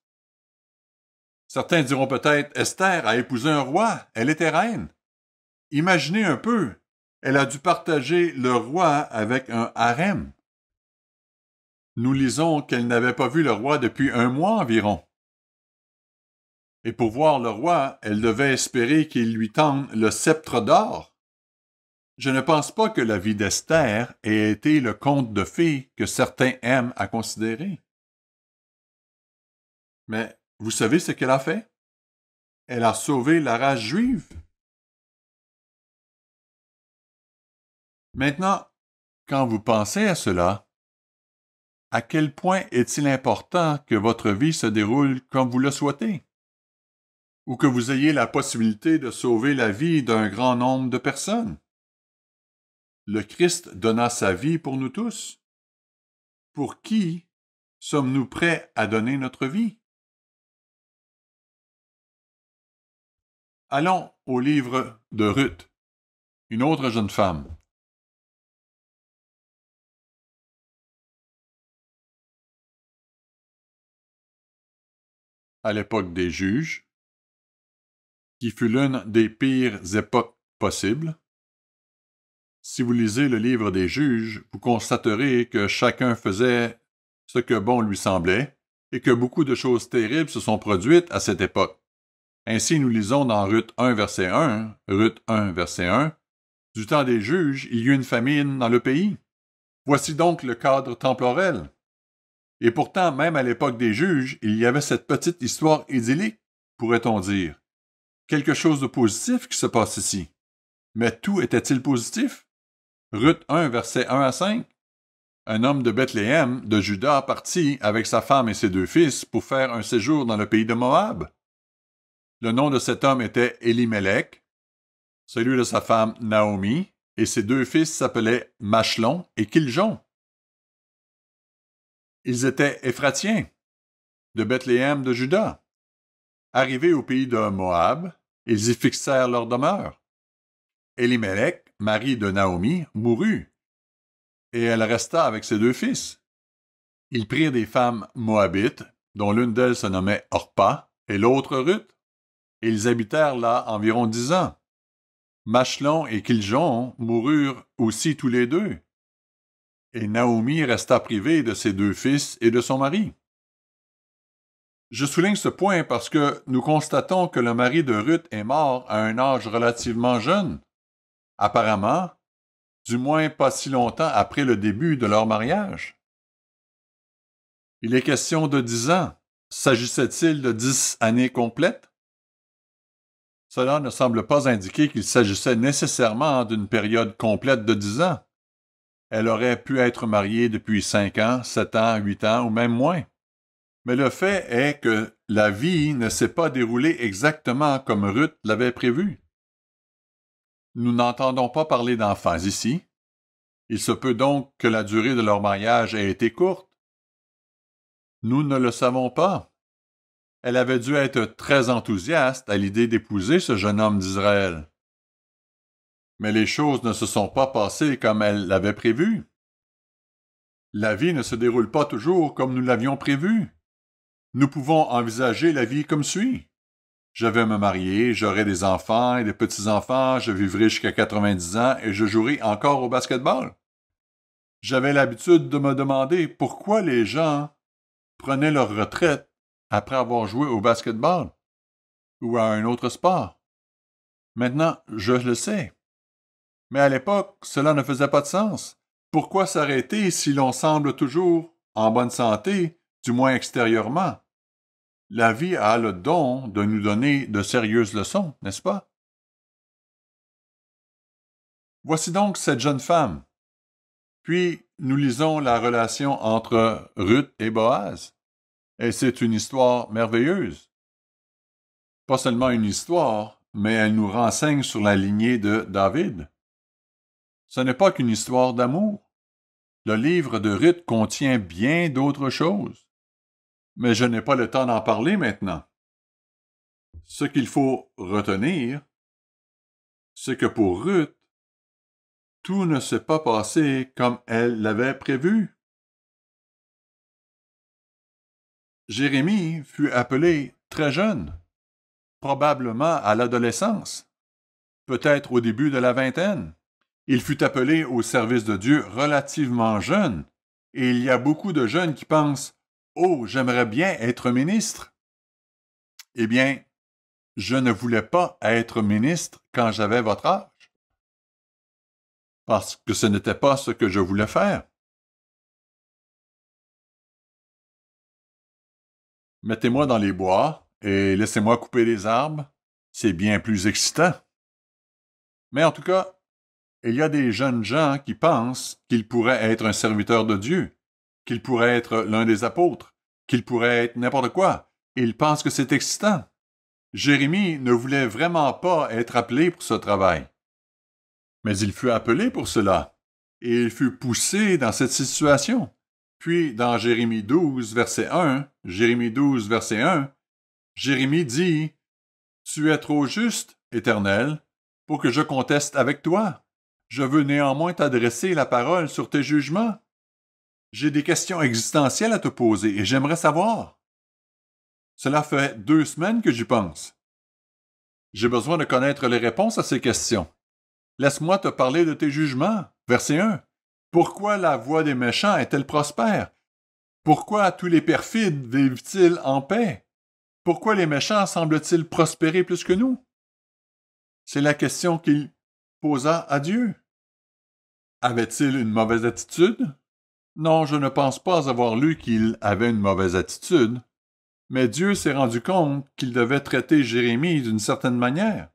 Certains diront peut-être Esther a épousé un roi, elle était reine. Imaginez un peu, elle a dû partager le roi avec un harem nous lisons qu'elle n'avait pas vu le roi depuis un mois environ. Et pour voir le roi, elle devait espérer qu'il lui tende le sceptre d'or. Je ne pense pas que la vie d'Esther ait été le conte de fées que certains aiment à considérer. Mais vous savez ce qu'elle a fait? Elle a sauvé la race juive. Maintenant, quand vous pensez à cela, à quel point est-il important que votre vie se déroule comme vous le souhaitez? Ou que vous ayez la possibilité de sauver la vie d'un grand nombre de personnes? Le Christ donna sa vie pour nous tous. Pour qui sommes-nous prêts à donner notre vie? Allons au livre de Ruth, une autre jeune femme. à l'époque des juges, qui fut l'une des pires époques possibles. Si vous lisez le livre des juges, vous constaterez que chacun faisait ce que bon lui semblait et que beaucoup de choses terribles se sont produites à cette époque. Ainsi, nous lisons dans Ruth 1, verset 1, Ruth 1, verset 1, Du temps des juges, il y eut une famine dans le pays. Voici donc le cadre temporel. Et pourtant, même à l'époque des juges, il y avait cette petite histoire idyllique, pourrait-on dire. Quelque chose de positif qui se passe ici. Mais tout était-il positif? Ruth 1, verset 1 à 5. Un homme de Bethléem, de Juda, partit avec sa femme et ses deux fils pour faire un séjour dans le pays de Moab. Le nom de cet homme était Elimelech, celui de sa femme Naomi, et ses deux fils s'appelaient Machlon et Kiljon. Ils étaient Éphratiens, de Bethléem de Juda. Arrivés au pays de Moab, ils y fixèrent leur demeure. Élimélec, mari de Naomi, mourut, et elle resta avec ses deux fils. Ils prirent des femmes moabites, dont l'une d'elles se nommait Orpa et l'autre Ruth. Et ils habitèrent là environ dix ans. Machelon et Kiljon moururent aussi tous les deux, et Naomi resta privée de ses deux fils et de son mari. Je souligne ce point parce que nous constatons que le mari de Ruth est mort à un âge relativement jeune, apparemment, du moins pas si longtemps après le début de leur mariage. Il est question de dix ans. S'agissait-il de dix années complètes? Cela ne semble pas indiquer qu'il s'agissait nécessairement d'une période complète de dix ans. Elle aurait pu être mariée depuis cinq ans, sept ans, huit ans ou même moins. Mais le fait est que la vie ne s'est pas déroulée exactement comme Ruth l'avait prévu. Nous n'entendons pas parler d'enfants ici. Il se peut donc que la durée de leur mariage ait été courte. Nous ne le savons pas. Elle avait dû être très enthousiaste à l'idée d'épouser ce jeune homme d'Israël mais les choses ne se sont pas passées comme elle l'avait prévu. La vie ne se déroule pas toujours comme nous l'avions prévu. Nous pouvons envisager la vie comme suit. Je vais me marier, j'aurai des enfants et des petits-enfants, je vivrai jusqu'à 90 ans et je jouerai encore au basketball. J'avais l'habitude de me demander pourquoi les gens prenaient leur retraite après avoir joué au basketball ou à un autre sport. Maintenant, je le sais. Mais à l'époque, cela ne faisait pas de sens. Pourquoi s'arrêter si l'on semble toujours en bonne santé, du moins extérieurement? La vie a le don de nous donner de sérieuses leçons, n'est-ce pas? Voici donc cette jeune femme. Puis nous lisons la relation entre Ruth et Boaz. Et c'est une histoire merveilleuse. Pas seulement une histoire, mais elle nous renseigne sur la lignée de David ce n'est pas qu'une histoire d'amour. Le livre de Ruth contient bien d'autres choses. Mais je n'ai pas le temps d'en parler maintenant. Ce qu'il faut retenir, c'est que pour Ruth, tout ne s'est pas passé comme elle l'avait prévu. Jérémie fut appelé très jeune, probablement à l'adolescence, peut-être au début de la vingtaine. Il fut appelé au service de Dieu relativement jeune, et il y a beaucoup de jeunes qui pensent Oh, j'aimerais bien être ministre. Eh bien, je ne voulais pas être ministre quand j'avais votre âge, parce que ce n'était pas ce que je voulais faire. Mettez-moi dans les bois et laissez-moi couper les arbres, c'est bien plus excitant. Mais en tout cas, il y a des jeunes gens qui pensent qu'ils pourraient être un serviteur de Dieu, qu'ils pourraient être l'un des apôtres, qu'ils pourraient être n'importe quoi. Ils pensent que c'est excitant. Jérémie ne voulait vraiment pas être appelé pour ce travail. Mais il fut appelé pour cela, et il fut poussé dans cette situation. Puis dans Jérémie 12, verset 1, Jérémie 12, verset 1, Jérémie dit Tu es trop juste, Éternel, pour que je conteste avec toi. Je veux néanmoins t'adresser la parole sur tes jugements. J'ai des questions existentielles à te poser et j'aimerais savoir. Cela fait deux semaines que j'y pense. J'ai besoin de connaître les réponses à ces questions. Laisse-moi te parler de tes jugements. Verset 1. Pourquoi la voix des méchants est-elle prospère? Pourquoi tous les perfides vivent-ils en paix? Pourquoi les méchants semblent-ils prospérer plus que nous? C'est la question qu'il posa à Dieu. Avait-il une mauvaise attitude? Non, je ne pense pas avoir lu qu'il avait une mauvaise attitude, mais Dieu s'est rendu compte qu'il devait traiter Jérémie d'une certaine manière.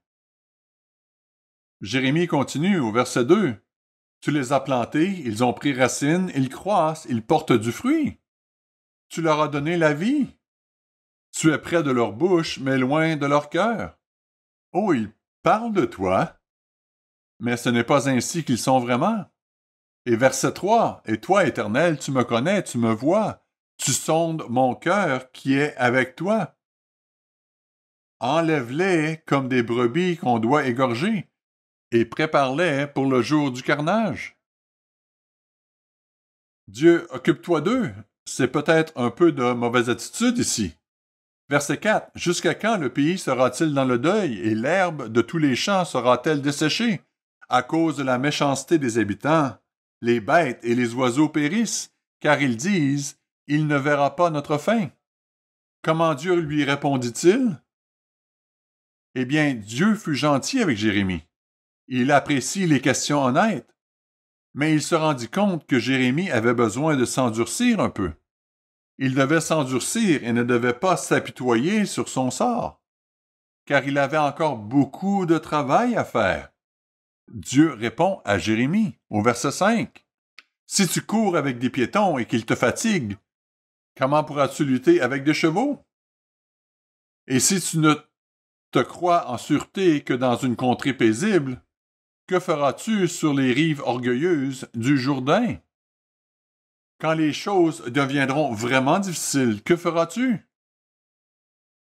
Jérémie continue au verset 2. Tu les as plantés, ils ont pris racine, ils croissent, ils portent du fruit. Tu leur as donné la vie. Tu es près de leur bouche, mais loin de leur cœur. Oh, ils parlent de toi, mais ce n'est pas ainsi qu'ils sont vraiment. Et verset 3, Et toi, Éternel, tu me connais, tu me vois, tu sondes mon cœur qui est avec toi. Enlève-les comme des brebis qu'on doit égorger, et prépare-les pour le jour du carnage. Dieu, occupe-toi d'eux. C'est peut-être un peu de mauvaise attitude ici. Verset 4. Jusqu'à quand le pays sera-t-il dans le deuil et l'herbe de tous les champs sera-t-elle desséchée? à cause de la méchanceté des habitants, les bêtes et les oiseaux périssent, car ils disent Il ne verra pas notre fin. Comment Dieu lui répondit-il Eh bien, Dieu fut gentil avec Jérémie. Il apprécie les questions honnêtes. Mais il se rendit compte que Jérémie avait besoin de s'endurcir un peu. Il devait s'endurcir et ne devait pas s'apitoyer sur son sort, car il avait encore beaucoup de travail à faire. Dieu répond à Jérémie au verset 5. Si tu cours avec des piétons et qu'ils te fatiguent, comment pourras-tu lutter avec des chevaux? Et si tu ne te crois en sûreté que dans une contrée paisible, que feras-tu sur les rives orgueilleuses du Jourdain? Quand les choses deviendront vraiment difficiles, que feras-tu?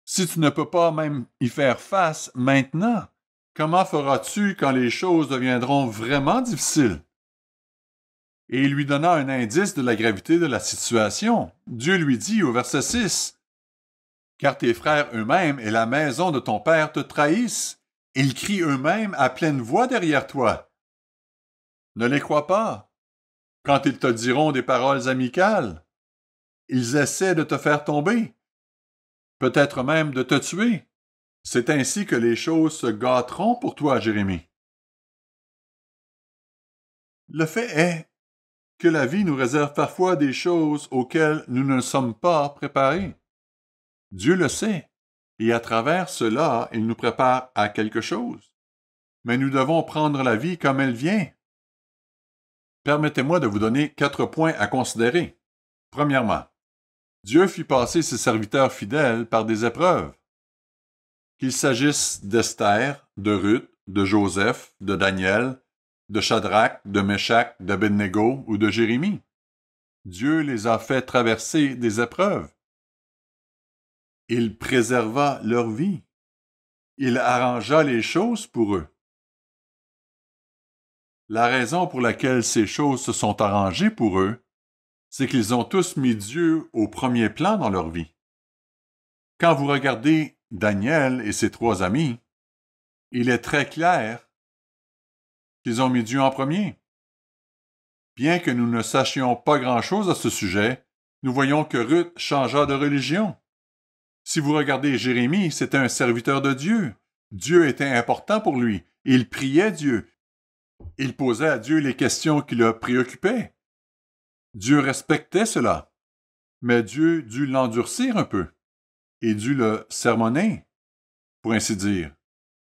Si tu ne peux pas même y faire face maintenant, Comment feras-tu quand les choses deviendront vraiment difficiles? Et il lui donna un indice de la gravité de la situation. Dieu lui dit au verset 6, Car tes frères eux-mêmes et la maison de ton père te trahissent, ils crient eux-mêmes à pleine voix derrière toi. Ne les crois pas. Quand ils te diront des paroles amicales, ils essaient de te faire tomber, peut-être même de te tuer. C'est ainsi que les choses se gâteront pour toi, Jérémie. Le fait est que la vie nous réserve parfois des choses auxquelles nous ne sommes pas préparés. Dieu le sait, et à travers cela, il nous prépare à quelque chose. Mais nous devons prendre la vie comme elle vient. Permettez-moi de vous donner quatre points à considérer. Premièrement, Dieu fit passer ses serviteurs fidèles par des épreuves qu'il s'agisse d'Esther, de Ruth, de Joseph, de Daniel, de Shadrach, de Meshach, d'Abednego ou de Jérémie. Dieu les a fait traverser des épreuves. Il préserva leur vie. Il arrangea les choses pour eux. La raison pour laquelle ces choses se sont arrangées pour eux, c'est qu'ils ont tous mis Dieu au premier plan dans leur vie. Quand vous regardez Daniel et ses trois amis, il est très clair qu'ils ont mis Dieu en premier. Bien que nous ne sachions pas grand-chose à ce sujet, nous voyons que Ruth changea de religion. Si vous regardez Jérémie, c'était un serviteur de Dieu. Dieu était important pour lui. Il priait Dieu. Il posait à Dieu les questions qui le préoccupaient. Dieu respectait cela. Mais Dieu dut l'endurcir un peu et dû le sermonner, pour ainsi dire,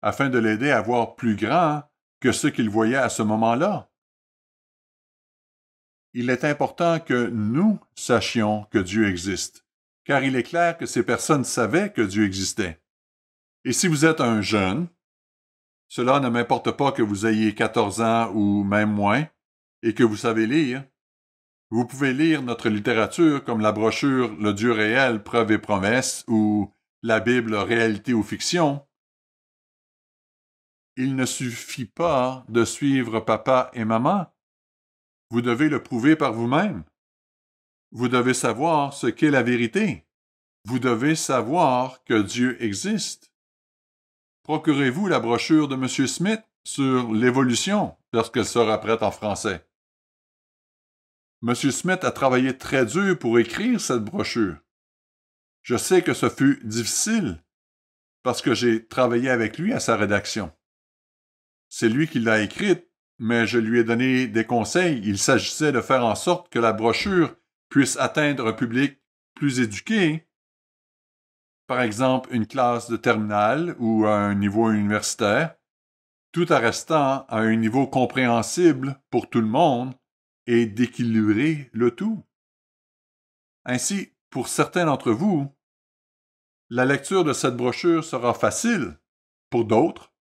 afin de l'aider à voir plus grand que ce qu'il voyait à ce moment-là. Il est important que nous sachions que Dieu existe, car il est clair que ces personnes savaient que Dieu existait. Et si vous êtes un jeune, cela ne m'importe pas que vous ayez 14 ans ou même moins, et que vous savez lire, vous pouvez lire notre littérature comme la brochure Le Dieu réel, preuve et promesse » ou La Bible, réalité ou fiction. Il ne suffit pas de suivre papa et maman. Vous devez le prouver par vous-même. Vous devez savoir ce qu'est la vérité. Vous devez savoir que Dieu existe. Procurez-vous la brochure de M. Smith sur l'évolution lorsqu'elle sera prête en français. M. Smith a travaillé très dur pour écrire cette brochure. Je sais que ce fut difficile parce que j'ai travaillé avec lui à sa rédaction. C'est lui qui l'a écrite, mais je lui ai donné des conseils. Il s'agissait de faire en sorte que la brochure puisse atteindre un public plus éduqué, par exemple une classe de terminale ou à un niveau universitaire, tout en restant à un niveau compréhensible pour tout le monde et d'équilibrer le tout. Ainsi, pour certains d'entre vous, la lecture de cette brochure sera facile. Pour d'autres,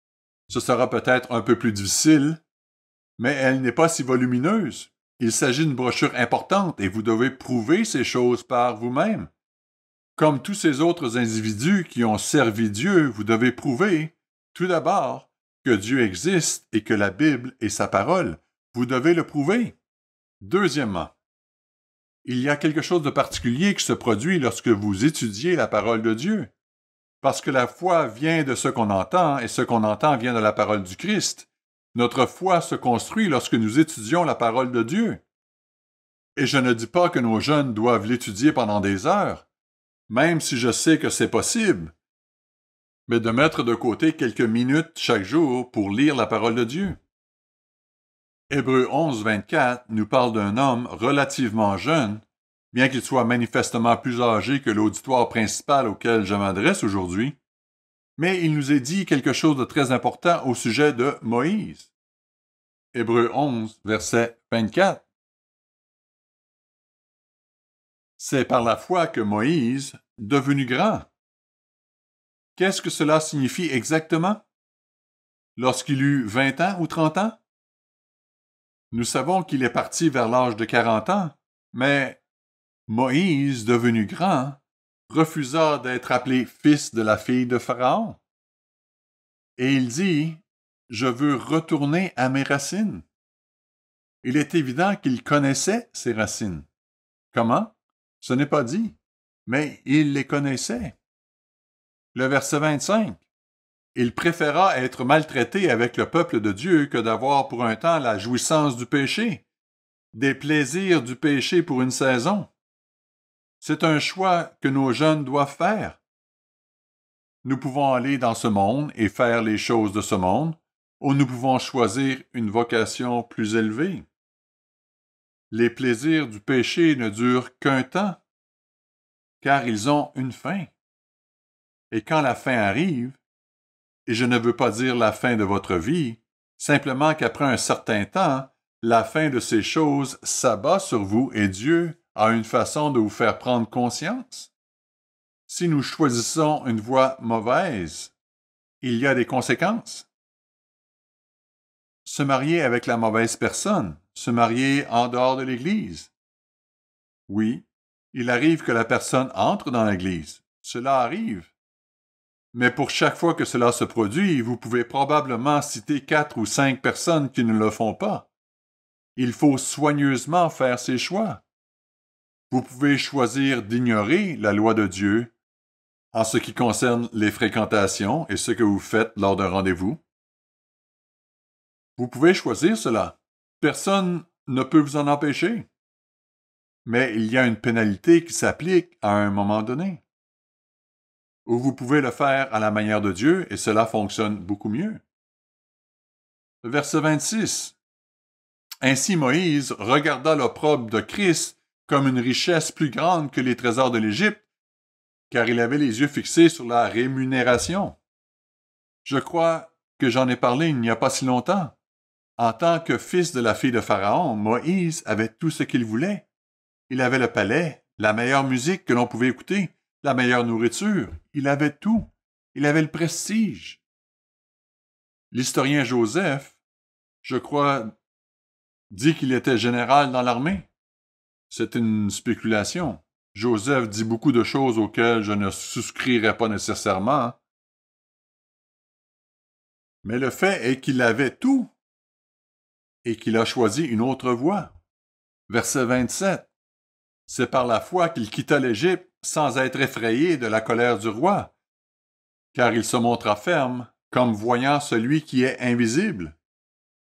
ce sera peut-être un peu plus difficile, mais elle n'est pas si volumineuse. Il s'agit d'une brochure importante et vous devez prouver ces choses par vous-même. Comme tous ces autres individus qui ont servi Dieu, vous devez prouver, tout d'abord, que Dieu existe et que la Bible est sa parole. Vous devez le prouver. Deuxièmement, il y a quelque chose de particulier qui se produit lorsque vous étudiez la parole de Dieu, parce que la foi vient de ce qu'on entend et ce qu'on entend vient de la parole du Christ. Notre foi se construit lorsque nous étudions la parole de Dieu. Et je ne dis pas que nos jeunes doivent l'étudier pendant des heures, même si je sais que c'est possible, mais de mettre de côté quelques minutes chaque jour pour lire la parole de Dieu. Hébreu 11, 24 nous parle d'un homme relativement jeune, bien qu'il soit manifestement plus âgé que l'auditoire principal auquel je m'adresse aujourd'hui, mais il nous est dit quelque chose de très important au sujet de Moïse. Hébreu 11, verset 24. C'est par la foi que Moïse, devenu grand. Qu'est-ce que cela signifie exactement? Lorsqu'il eut vingt ans ou trente ans? Nous savons qu'il est parti vers l'âge de quarante ans, mais Moïse, devenu grand, refusa d'être appelé fils de la fille de Pharaon. Et il dit, Je veux retourner à mes racines. Il est évident qu'il connaissait ses racines. Comment? Ce n'est pas dit, mais il les connaissait. Le verset 25. Il préféra être maltraité avec le peuple de Dieu que d'avoir pour un temps la jouissance du péché, des plaisirs du péché pour une saison. C'est un choix que nos jeunes doivent faire. Nous pouvons aller dans ce monde et faire les choses de ce monde, ou nous pouvons choisir une vocation plus élevée. Les plaisirs du péché ne durent qu'un temps, car ils ont une fin. Et quand la fin arrive, et je ne veux pas dire la fin de votre vie, simplement qu'après un certain temps, la fin de ces choses s'abat sur vous et Dieu a une façon de vous faire prendre conscience. Si nous choisissons une voie mauvaise, il y a des conséquences. Se marier avec la mauvaise personne, se marier en dehors de l'Église. Oui, il arrive que la personne entre dans l'Église. Cela arrive mais pour chaque fois que cela se produit, vous pouvez probablement citer quatre ou cinq personnes qui ne le font pas. Il faut soigneusement faire ses choix. Vous pouvez choisir d'ignorer la loi de Dieu en ce qui concerne les fréquentations et ce que vous faites lors d'un rendez-vous. Vous pouvez choisir cela. Personne ne peut vous en empêcher. Mais il y a une pénalité qui s'applique à un moment donné ou vous pouvez le faire à la manière de Dieu et cela fonctionne beaucoup mieux. Verset 26. Ainsi Moïse regarda l'opprobre de Christ comme une richesse plus grande que les trésors de l'Égypte, car il avait les yeux fixés sur la rémunération. Je crois que j'en ai parlé il n'y a pas si longtemps. En tant que fils de la fille de Pharaon, Moïse avait tout ce qu'il voulait. Il avait le palais, la meilleure musique que l'on pouvait écouter, la meilleure nourriture, il avait tout, il avait le prestige. L'historien Joseph, je crois, dit qu'il était général dans l'armée. C'est une spéculation. Joseph dit beaucoup de choses auxquelles je ne souscrirais pas nécessairement. Mais le fait est qu'il avait tout et qu'il a choisi une autre voie. Verset 27. C'est par la foi qu'il quitta l'Égypte sans être effrayé de la colère du roi, car il se montra ferme, comme voyant celui qui est invisible.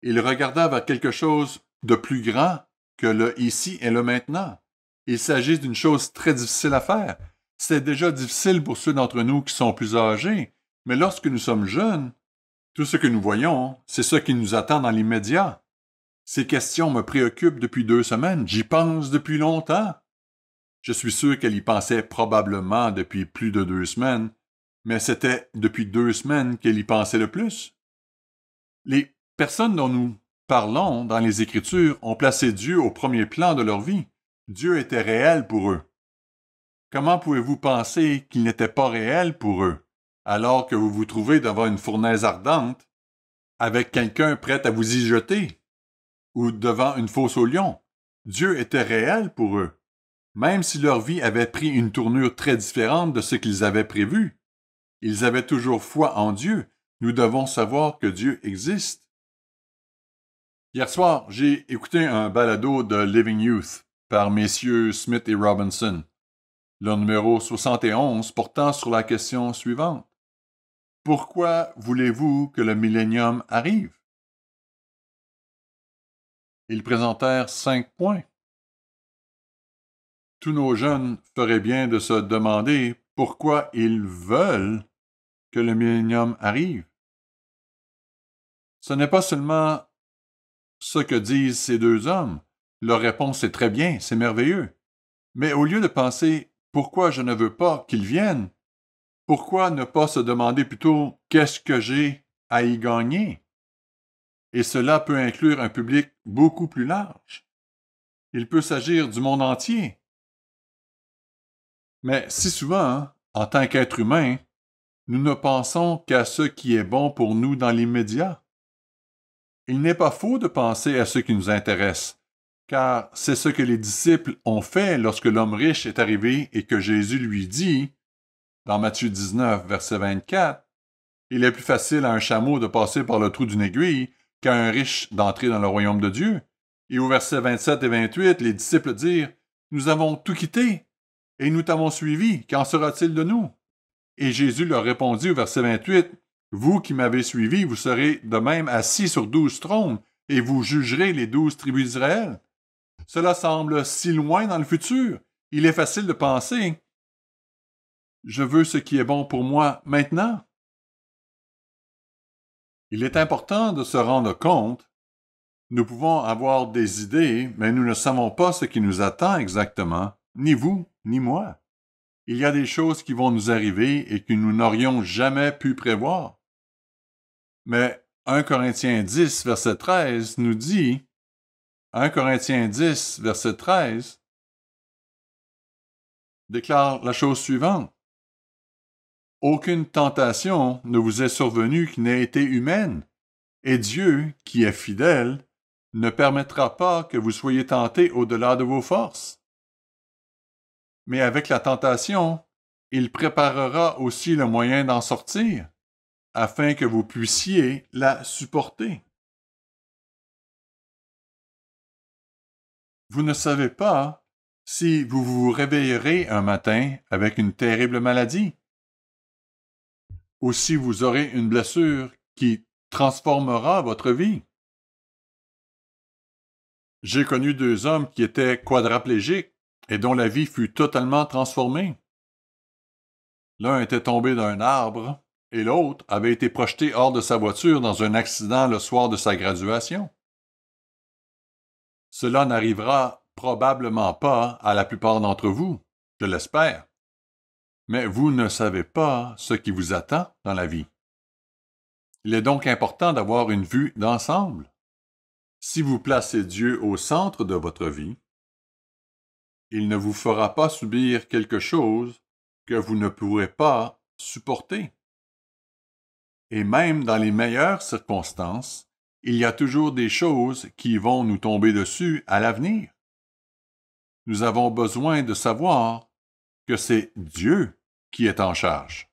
Il regarda vers quelque chose de plus grand que le ici et le maintenant. Il s'agit d'une chose très difficile à faire. C'est déjà difficile pour ceux d'entre nous qui sont plus âgés, mais lorsque nous sommes jeunes, tout ce que nous voyons, c'est ce qui nous attend dans l'immédiat. Ces questions me préoccupent depuis deux semaines, j'y pense depuis longtemps. Je suis sûr qu'elle y pensait probablement depuis plus de deux semaines, mais c'était depuis deux semaines qu'elle y pensait le plus. Les personnes dont nous parlons dans les Écritures ont placé Dieu au premier plan de leur vie. Dieu était réel pour eux. Comment pouvez-vous penser qu'il n'était pas réel pour eux, alors que vous vous trouvez devant une fournaise ardente, avec quelqu'un prêt à vous y jeter, ou devant une fosse au lion? Dieu était réel pour eux. Même si leur vie avait pris une tournure très différente de ce qu'ils avaient prévu, ils avaient toujours foi en Dieu. Nous devons savoir que Dieu existe. Hier soir, j'ai écouté un balado de Living Youth par messieurs Smith et Robinson, le numéro 71 portant sur la question suivante. Pourquoi voulez-vous que le millénium arrive? Ils présentèrent cinq points tous nos jeunes feraient bien de se demander pourquoi ils veulent que le millénium arrive. Ce n'est pas seulement ce que disent ces deux hommes. Leur réponse est très bien, c'est merveilleux. Mais au lieu de penser pourquoi je ne veux pas qu'ils viennent, pourquoi ne pas se demander plutôt qu'est-ce que j'ai à y gagner? Et cela peut inclure un public beaucoup plus large. Il peut s'agir du monde entier, mais si souvent, hein, en tant qu'être humain, nous ne pensons qu'à ce qui est bon pour nous dans l'immédiat. Il n'est pas faux de penser à ce qui nous intéresse, car c'est ce que les disciples ont fait lorsque l'homme riche est arrivé et que Jésus lui dit, dans Matthieu 19, verset 24, Il est plus facile à un chameau de passer par le trou d'une aiguille qu'à un riche d'entrer dans le royaume de Dieu. Et au verset 27 et 28, les disciples dirent, Nous avons tout quitté et nous t'avons suivi, qu'en sera-t-il de nous? Et Jésus leur répondit au verset 28, Vous qui m'avez suivi, vous serez de même assis sur douze trônes, et vous jugerez les douze tribus d'Israël. Cela semble si loin dans le futur. Il est facile de penser. Je veux ce qui est bon pour moi maintenant. Il est important de se rendre compte. Nous pouvons avoir des idées, mais nous ne savons pas ce qui nous attend exactement ni vous, ni moi. Il y a des choses qui vont nous arriver et que nous n'aurions jamais pu prévoir. Mais 1 Corinthiens 10, verset 13 nous dit, 1 Corinthiens 10, verset 13, déclare la chose suivante. Aucune tentation ne vous est survenue qui n'ait été humaine, et Dieu, qui est fidèle, ne permettra pas que vous soyez tentés au-delà de vos forces mais avec la tentation, il préparera aussi le moyen d'en sortir, afin que vous puissiez la supporter. Vous ne savez pas si vous vous réveillerez un matin avec une terrible maladie, ou si vous aurez une blessure qui transformera votre vie. J'ai connu deux hommes qui étaient quadraplégiques et dont la vie fut totalement transformée. L'un était tombé d'un arbre et l'autre avait été projeté hors de sa voiture dans un accident le soir de sa graduation. Cela n'arrivera probablement pas à la plupart d'entre vous, je l'espère, mais vous ne savez pas ce qui vous attend dans la vie. Il est donc important d'avoir une vue d'ensemble. Si vous placez Dieu au centre de votre vie, il ne vous fera pas subir quelque chose que vous ne pourrez pas supporter. Et même dans les meilleures circonstances, il y a toujours des choses qui vont nous tomber dessus à l'avenir. Nous avons besoin de savoir que c'est Dieu qui est en charge.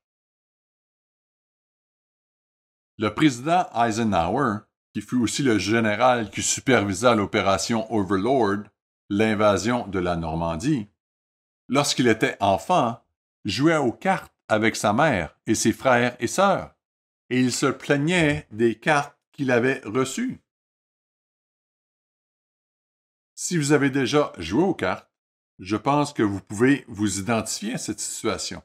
Le président Eisenhower, qui fut aussi le général qui supervisa l'opération Overlord, l'invasion de la Normandie, lorsqu'il était enfant, jouait aux cartes avec sa mère et ses frères et sœurs, et il se plaignait des cartes qu'il avait reçues. Si vous avez déjà joué aux cartes, je pense que vous pouvez vous identifier à cette situation.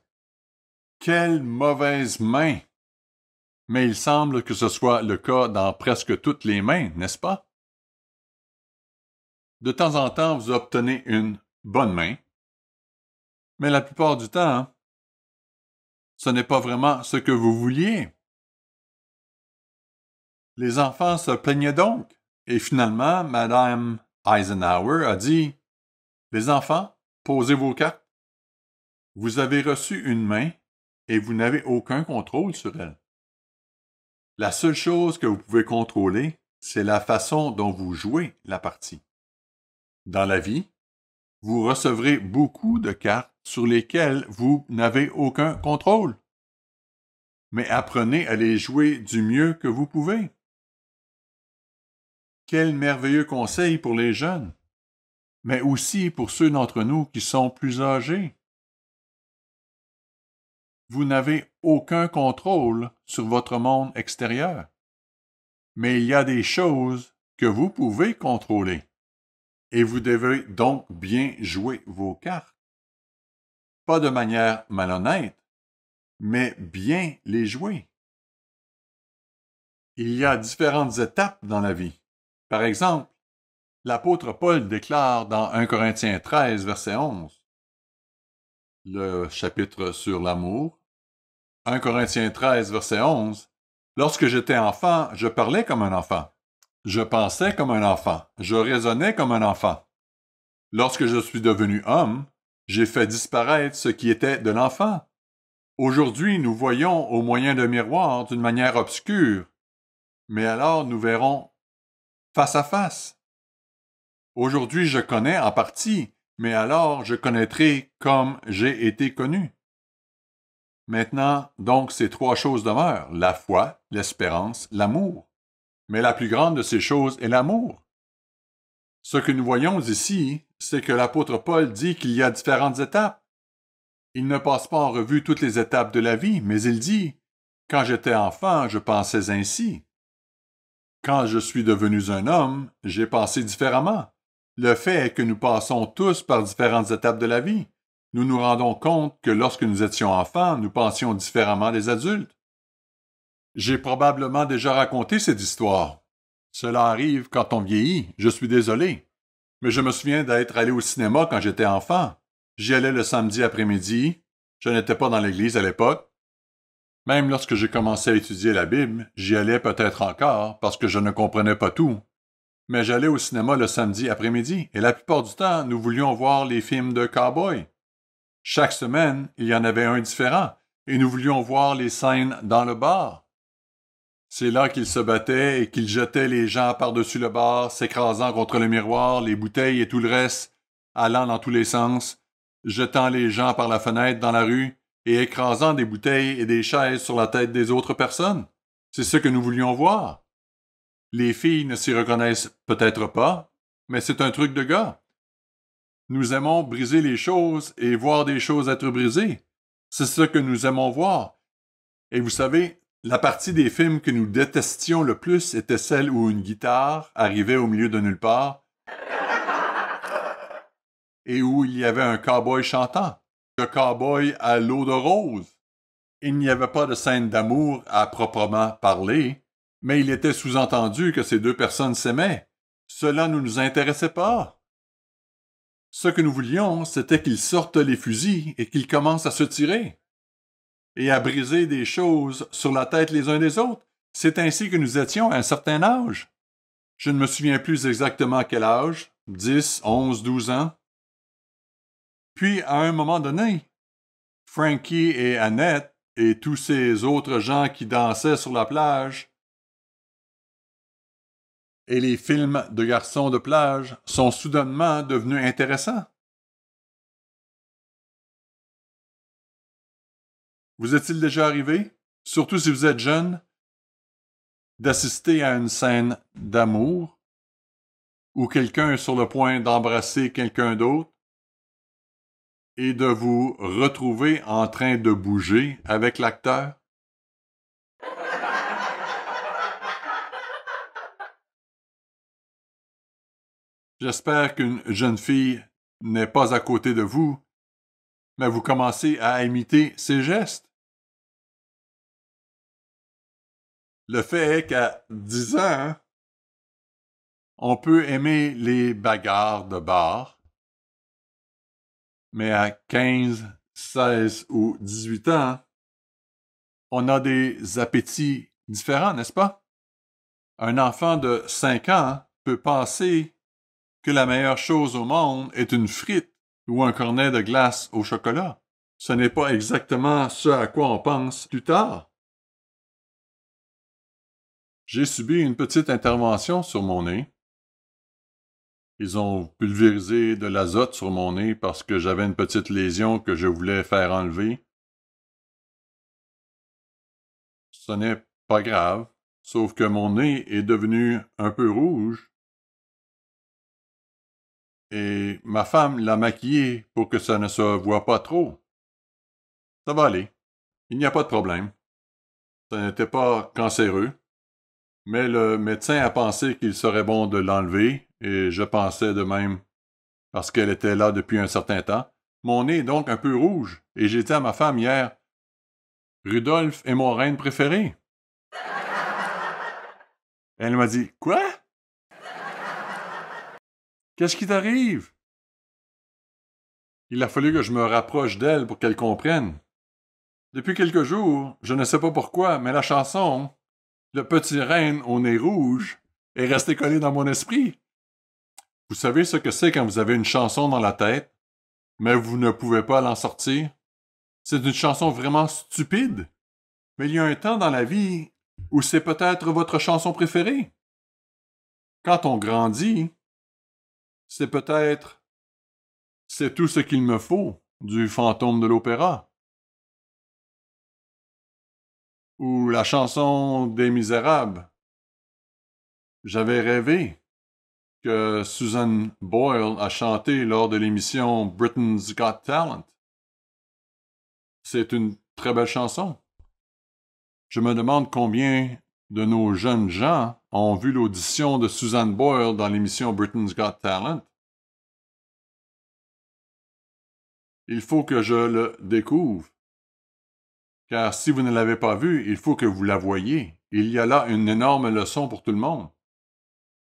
Quelle mauvaise main! Mais il semble que ce soit le cas dans presque toutes les mains, n'est-ce pas? de temps en temps, vous obtenez une bonne main, mais la plupart du temps, ce n'est pas vraiment ce que vous vouliez. Les enfants se plaignaient donc, et finalement, Madame Eisenhower a dit Les enfants, posez vos cartes. Vous avez reçu une main et vous n'avez aucun contrôle sur elle. La seule chose que vous pouvez contrôler, c'est la façon dont vous jouez la partie. Dans la vie, vous recevrez beaucoup de cartes sur lesquelles vous n'avez aucun contrôle. Mais apprenez à les jouer du mieux que vous pouvez. Quel merveilleux conseil pour les jeunes, mais aussi pour ceux d'entre nous qui sont plus âgés. Vous n'avez aucun contrôle sur votre monde extérieur, mais il y a des choses que vous pouvez contrôler et vous devez donc bien jouer vos cartes. Pas de manière malhonnête, mais bien les jouer. Il y a différentes étapes dans la vie. Par exemple, l'apôtre Paul déclare dans 1 Corinthiens 13, verset 11, le chapitre sur l'amour, 1 Corinthiens 13, verset 11, Lorsque j'étais enfant, je parlais comme un enfant. Je pensais comme un enfant, je raisonnais comme un enfant. Lorsque je suis devenu homme, j'ai fait disparaître ce qui était de l'enfant. Aujourd'hui, nous voyons au moyen d'un miroir d'une manière obscure, mais alors nous verrons face à face. Aujourd'hui, je connais en partie, mais alors je connaîtrai comme j'ai été connu. Maintenant, donc, ces trois choses demeurent, la foi, l'espérance, l'amour. Mais la plus grande de ces choses est l'amour. Ce que nous voyons ici, c'est que l'apôtre Paul dit qu'il y a différentes étapes. Il ne passe pas en revue toutes les étapes de la vie, mais il dit Quand j'étais enfant, je pensais ainsi. Quand je suis devenu un homme, j'ai pensé différemment. Le fait est que nous passons tous par différentes étapes de la vie. Nous nous rendons compte que lorsque nous étions enfants, nous pensions différemment des adultes. J'ai probablement déjà raconté cette histoire. Cela arrive quand on vieillit, je suis désolé. Mais je me souviens d'être allé au cinéma quand j'étais enfant. J'y allais le samedi après-midi. Je n'étais pas dans l'église à l'époque. Même lorsque j'ai commencé à étudier la Bible, j'y allais peut-être encore parce que je ne comprenais pas tout. Mais j'allais au cinéma le samedi après-midi et la plupart du temps, nous voulions voir les films de cow Chaque semaine, il y en avait un différent et nous voulions voir les scènes dans le bar. C'est là qu'il se battait et qu'il jetait les gens par-dessus le bar, s'écrasant contre le miroir, les bouteilles et tout le reste, allant dans tous les sens, jetant les gens par la fenêtre dans la rue et écrasant des bouteilles et des chaises sur la tête des autres personnes. C'est ce que nous voulions voir. Les filles ne s'y reconnaissent peut-être pas, mais c'est un truc de gars. Nous aimons briser les choses et voir des choses être brisées. C'est ce que nous aimons voir. Et vous savez, la partie des films que nous détestions le plus était celle où une guitare arrivait au milieu de nulle part et où il y avait un cowboy chantant. Le cowboy à l'eau de rose. Il n'y avait pas de scène d'amour à proprement parler, mais il était sous-entendu que ces deux personnes s'aimaient. Cela ne nous intéressait pas. Ce que nous voulions, c'était qu'ils sortent les fusils et qu'ils commencent à se tirer et à briser des choses sur la tête les uns des autres. C'est ainsi que nous étions à un certain âge. Je ne me souviens plus exactement quel âge, dix, onze, douze ans. Puis, à un moment donné, Frankie et Annette et tous ces autres gens qui dansaient sur la plage et les films de garçons de plage sont soudainement devenus intéressants. Vous est-il déjà arrivé, surtout si vous êtes jeune, d'assister à une scène d'amour où quelqu'un est sur le point d'embrasser quelqu'un d'autre et de vous retrouver en train de bouger avec l'acteur? J'espère qu'une jeune fille n'est pas à côté de vous, mais vous commencez à imiter ses gestes. le fait est qu'à 10 ans, on peut aimer les bagarres de bar, mais à 15, 16 ou 18 ans, on a des appétits différents, n'est-ce pas? Un enfant de 5 ans peut penser que la meilleure chose au monde est une frite ou un cornet de glace au chocolat. Ce n'est pas exactement ce à quoi on pense plus tard. J'ai subi une petite intervention sur mon nez. Ils ont pulvérisé de l'azote sur mon nez parce que j'avais une petite lésion que je voulais faire enlever. Ce n'est pas grave, sauf que mon nez est devenu un peu rouge. Et ma femme l'a maquillé pour que ça ne se voit pas trop. Ça va aller. Il n'y a pas de problème. Ça n'était pas cancéreux mais le médecin a pensé qu'il serait bon de l'enlever, et je pensais de même, parce qu'elle était là depuis un certain temps. Mon nez est donc un peu rouge, et j'ai dit à ma femme hier Rudolf est mon reine préférée.» Elle m'a dit Quoi Qu'est-ce qui t'arrive Il a fallu que je me rapproche d'elle pour qu'elle comprenne. Depuis quelques jours, je ne sais pas pourquoi, mais la chanson le petit reine au nez rouge est resté collé dans mon esprit. Vous savez ce que c'est quand vous avez une chanson dans la tête, mais vous ne pouvez pas l'en sortir? C'est une chanson vraiment stupide. Mais il y a un temps dans la vie où c'est peut-être votre chanson préférée. Quand on grandit, c'est peut-être C'est tout ce qu'il me faut du fantôme de l'opéra ou la chanson des Misérables. J'avais rêvé que Susan Boyle a chanté lors de l'émission Britain's Got Talent. C'est une très belle chanson. Je me demande combien de nos jeunes gens ont vu l'audition de Susan Boyle dans l'émission Britain's Got Talent. Il faut que je le découvre car si vous ne l'avez pas vue, il faut que vous la voyiez. Il y a là une énorme leçon pour tout le monde.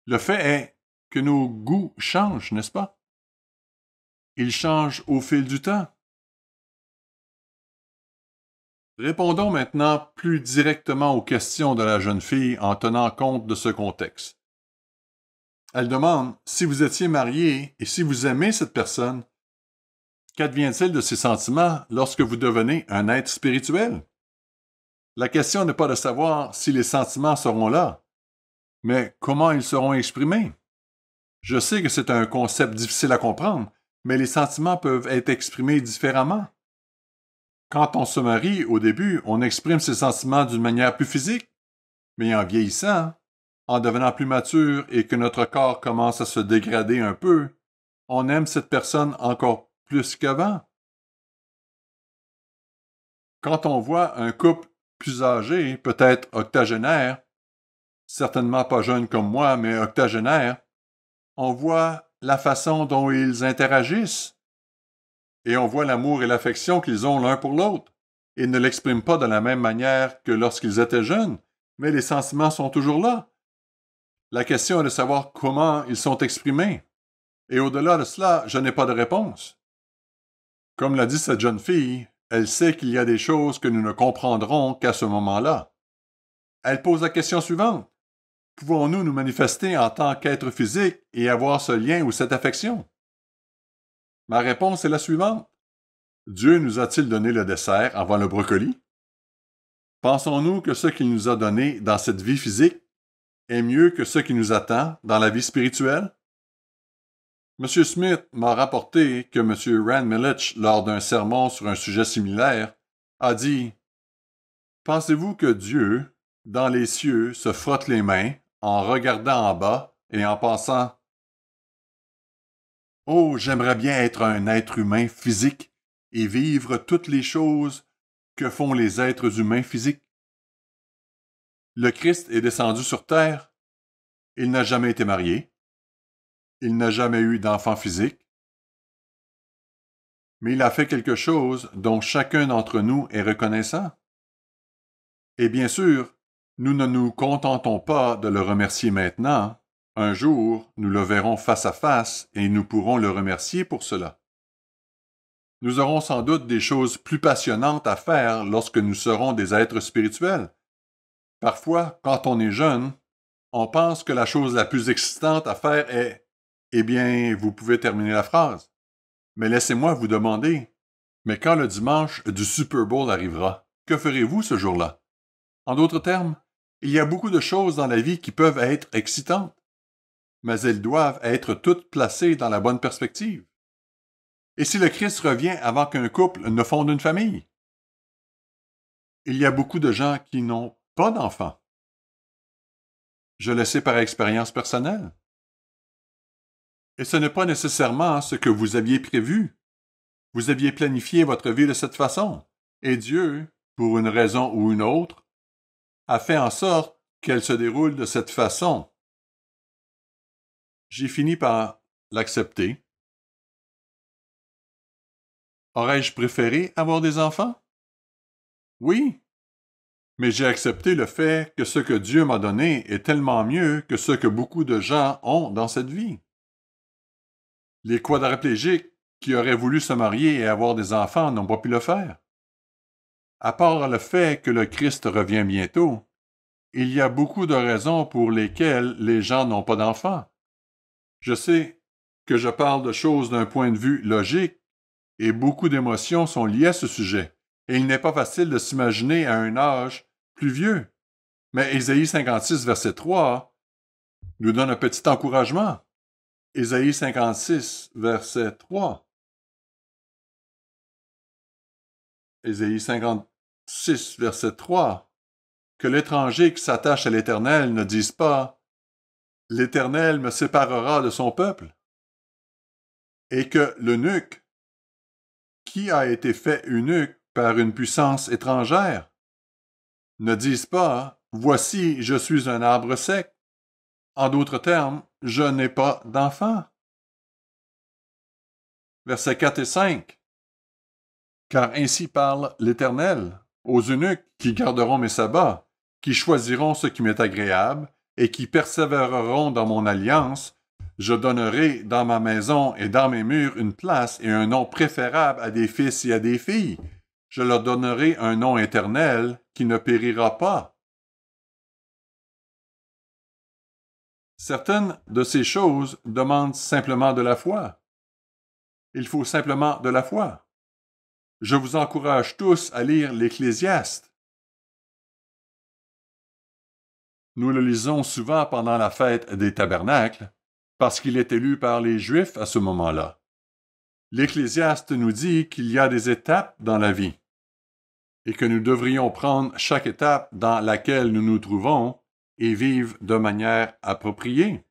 Le fait est que nos goûts changent, n'est-ce pas? Ils changent au fil du temps. Répondons maintenant plus directement aux questions de la jeune fille en tenant compte de ce contexte. Elle demande si vous étiez marié et si vous aimez cette personne, Qu'advient-il de ces sentiments lorsque vous devenez un être spirituel? La question n'est pas de savoir si les sentiments seront là, mais comment ils seront exprimés. Je sais que c'est un concept difficile à comprendre, mais les sentiments peuvent être exprimés différemment. Quand on se marie, au début, on exprime ses sentiments d'une manière plus physique, mais en vieillissant, en devenant plus mature et que notre corps commence à se dégrader un peu, on aime cette personne encore qu'avant. Quand on voit un couple plus âgé, peut-être octogénaire, certainement pas jeune comme moi, mais octogénaire, on voit la façon dont ils interagissent et on voit l'amour et l'affection qu'ils ont l'un pour l'autre. Ils ne l'expriment pas de la même manière que lorsqu'ils étaient jeunes, mais les sentiments sont toujours là. La question est de savoir comment ils sont exprimés. Et au-delà de cela, je n'ai pas de réponse. Comme l'a dit cette jeune fille, elle sait qu'il y a des choses que nous ne comprendrons qu'à ce moment-là. Elle pose la question suivante. Pouvons-nous nous manifester en tant qu'être physique et avoir ce lien ou cette affection? Ma réponse est la suivante. Dieu nous a-t-il donné le dessert avant le brocoli? Pensons-nous que ce qu'il nous a donné dans cette vie physique est mieux que ce qui nous attend dans la vie spirituelle? M. Smith m'a rapporté que M. Rand Millich, lors d'un sermon sur un sujet similaire, a dit Pensez-vous que Dieu, dans les cieux, se frotte les mains en regardant en bas et en pensant Oh, j'aimerais bien être un être humain physique et vivre toutes les choses que font les êtres humains physiques. Le Christ est descendu sur terre. Il n'a jamais été marié. Il n'a jamais eu d'enfant physique, mais il a fait quelque chose dont chacun d'entre nous est reconnaissant. Et bien sûr, nous ne nous contentons pas de le remercier maintenant. Un jour, nous le verrons face à face et nous pourrons le remercier pour cela. Nous aurons sans doute des choses plus passionnantes à faire lorsque nous serons des êtres spirituels. Parfois, quand on est jeune, on pense que la chose la plus excitante à faire est eh bien, vous pouvez terminer la phrase. Mais laissez-moi vous demander, mais quand le dimanche du Super Bowl arrivera, que ferez-vous ce jour-là? En d'autres termes, il y a beaucoup de choses dans la vie qui peuvent être excitantes, mais elles doivent être toutes placées dans la bonne perspective. Et si le Christ revient avant qu'un couple ne fonde une famille? Il y a beaucoup de gens qui n'ont pas d'enfants. Je le sais par expérience personnelle. Et ce n'est pas nécessairement ce que vous aviez prévu. Vous aviez planifié votre vie de cette façon, et Dieu, pour une raison ou une autre, a fait en sorte qu'elle se déroule de cette façon. J'ai fini par l'accepter. Aurais-je préféré avoir des enfants? Oui, mais j'ai accepté le fait que ce que Dieu m'a donné est tellement mieux que ce que beaucoup de gens ont dans cette vie. Les quadraplégiques qui auraient voulu se marier et avoir des enfants n'ont pas pu le faire. À part le fait que le Christ revient bientôt, il y a beaucoup de raisons pour lesquelles les gens n'ont pas d'enfants. Je sais que je parle de choses d'un point de vue logique, et beaucoup d'émotions sont liées à ce sujet, et il n'est pas facile de s'imaginer à un âge plus vieux. Mais Ésaïe 56, verset 3, nous donne un petit encouragement. Ésaïe 56, verset 3. Ésaïe 56, verset 3. Que l'étranger qui s'attache à l'Éternel ne dise pas L'Éternel me séparera de son peuple. Et que l'eunuque, qui a été fait eunuque par une puissance étrangère, ne dise pas Voici, je suis un arbre sec. En d'autres termes, je n'ai pas d'enfant. Versets 4 et 5. Car ainsi parle l'Éternel aux eunuques qui garderont mes sabbats, qui choisiront ce qui m'est agréable et qui persévéreront dans mon alliance, je donnerai dans ma maison et dans mes murs une place et un nom préférable à des fils et à des filles. Je leur donnerai un nom éternel qui ne périra pas. Certaines de ces choses demandent simplement de la foi. Il faut simplement de la foi. Je vous encourage tous à lire l'Ecclésiaste. Nous le lisons souvent pendant la fête des tabernacles, parce qu'il est élu par les Juifs à ce moment-là. L'Ecclésiaste nous dit qu'il y a des étapes dans la vie, et que nous devrions prendre chaque étape dans laquelle nous nous trouvons et vivent de manière appropriée.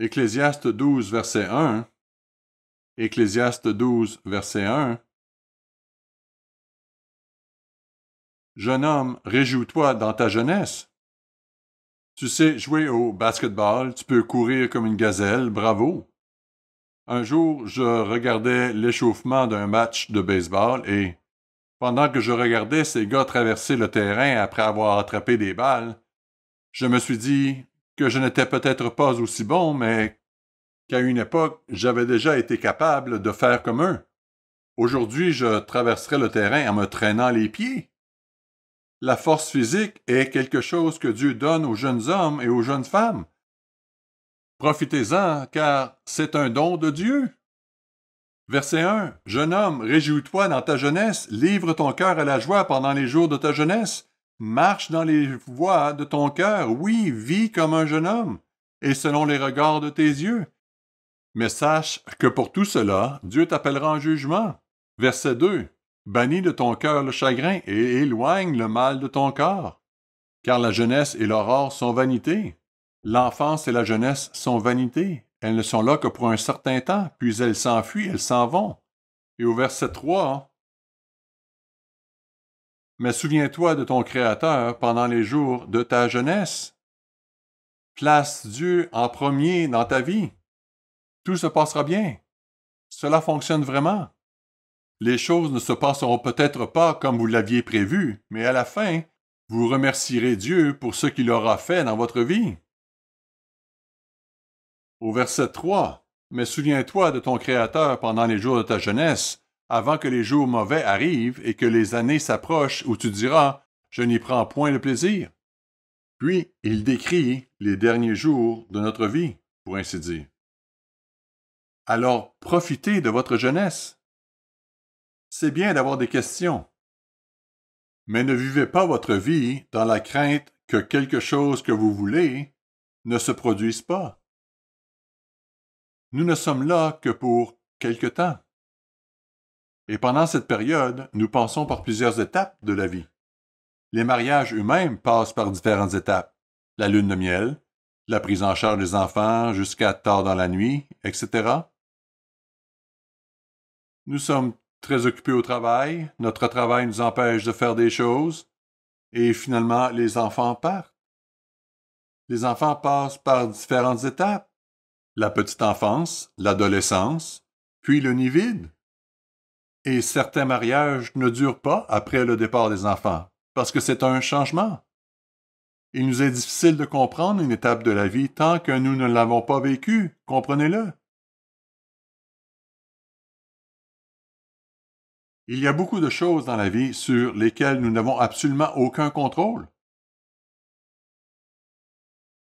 Ecclésiaste 12, verset 1. Ecclésiaste 12, verset 1. Jeune homme, réjouis-toi dans ta jeunesse. Tu sais jouer au basketball, tu peux courir comme une gazelle, bravo. Un jour, je regardais l'échauffement d'un match de baseball et pendant que je regardais ces gars traverser le terrain après avoir attrapé des balles, je me suis dit que je n'étais peut-être pas aussi bon, mais qu'à une époque, j'avais déjà été capable de faire comme eux. Aujourd'hui, je traverserais le terrain en me traînant les pieds. La force physique est quelque chose que Dieu donne aux jeunes hommes et aux jeunes femmes. Profitez-en, car c'est un don de Dieu. Verset 1. Jeune homme, réjouis-toi dans ta jeunesse, livre ton cœur à la joie pendant les jours de ta jeunesse, marche dans les voies de ton cœur, oui, vis comme un jeune homme, et selon les regards de tes yeux. Mais sache que pour tout cela, Dieu t'appellera en jugement. Verset 2. Bannis de ton cœur le chagrin et éloigne le mal de ton corps. Car la jeunesse et l'aurore sont vanité. L'enfance et la jeunesse sont vanité. Elles ne sont là que pour un certain temps, puis elles s'enfuient, elles s'en vont. Et au verset 3, hein. Mais souviens-toi de ton Créateur pendant les jours de ta jeunesse. Place Dieu en premier dans ta vie. Tout se passera bien. Cela fonctionne vraiment. Les choses ne se passeront peut-être pas comme vous l'aviez prévu, mais à la fin, vous remercierez Dieu pour ce qu'il aura fait dans votre vie. Au verset 3, Mais souviens-toi de ton Créateur pendant les jours de ta jeunesse, avant que les jours mauvais arrivent et que les années s'approchent où tu diras, Je n'y prends point le plaisir. Puis il décrit les derniers jours de notre vie, pour ainsi dire. Alors profitez de votre jeunesse. C'est bien d'avoir des questions, mais ne vivez pas votre vie dans la crainte que quelque chose que vous voulez ne se produise pas nous ne sommes là que pour quelque temps. Et pendant cette période, nous passons par plusieurs étapes de la vie. Les mariages eux-mêmes passent par différentes étapes. La lune de miel, la prise en charge des enfants jusqu'à tard dans la nuit, etc. Nous sommes très occupés au travail, notre travail nous empêche de faire des choses, et finalement les enfants partent. Les enfants passent par différentes étapes la petite enfance, l'adolescence, puis le nid vide. Et certains mariages ne durent pas après le départ des enfants, parce que c'est un changement. Il nous est difficile de comprendre une étape de la vie tant que nous ne l'avons pas vécue, comprenez-le. Il y a beaucoup de choses dans la vie sur lesquelles nous n'avons absolument aucun contrôle.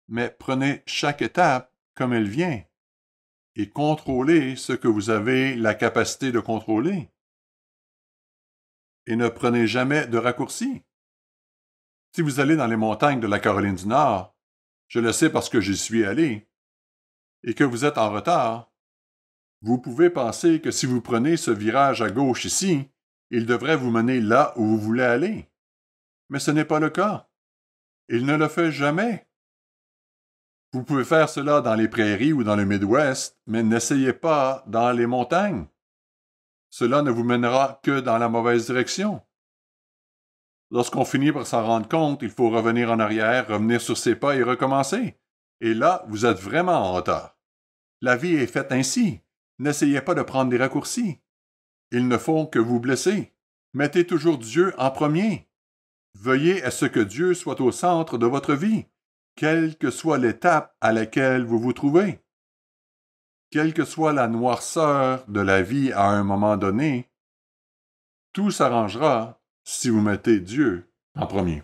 Mais prenez chaque étape comme elle vient et contrôlez ce que vous avez la capacité de contrôler. Et ne prenez jamais de raccourcis. Si vous allez dans les montagnes de la Caroline du Nord, je le sais parce que j'y suis allé, et que vous êtes en retard, vous pouvez penser que si vous prenez ce virage à gauche ici, il devrait vous mener là où vous voulez aller. Mais ce n'est pas le cas. Il ne le fait jamais. Vous pouvez faire cela dans les prairies ou dans le Midwest, mais n'essayez pas dans les montagnes. Cela ne vous mènera que dans la mauvaise direction. Lorsqu'on finit par s'en rendre compte, il faut revenir en arrière, revenir sur ses pas et recommencer. Et là, vous êtes vraiment en retard. La vie est faite ainsi. N'essayez pas de prendre des raccourcis. Ils ne font que vous blesser. Mettez toujours Dieu en premier. Veuillez à ce que Dieu soit au centre de votre vie quelle que soit l'étape à laquelle vous vous trouvez. Quelle que soit la noirceur de la vie à un moment donné, tout s'arrangera si vous mettez Dieu en premier.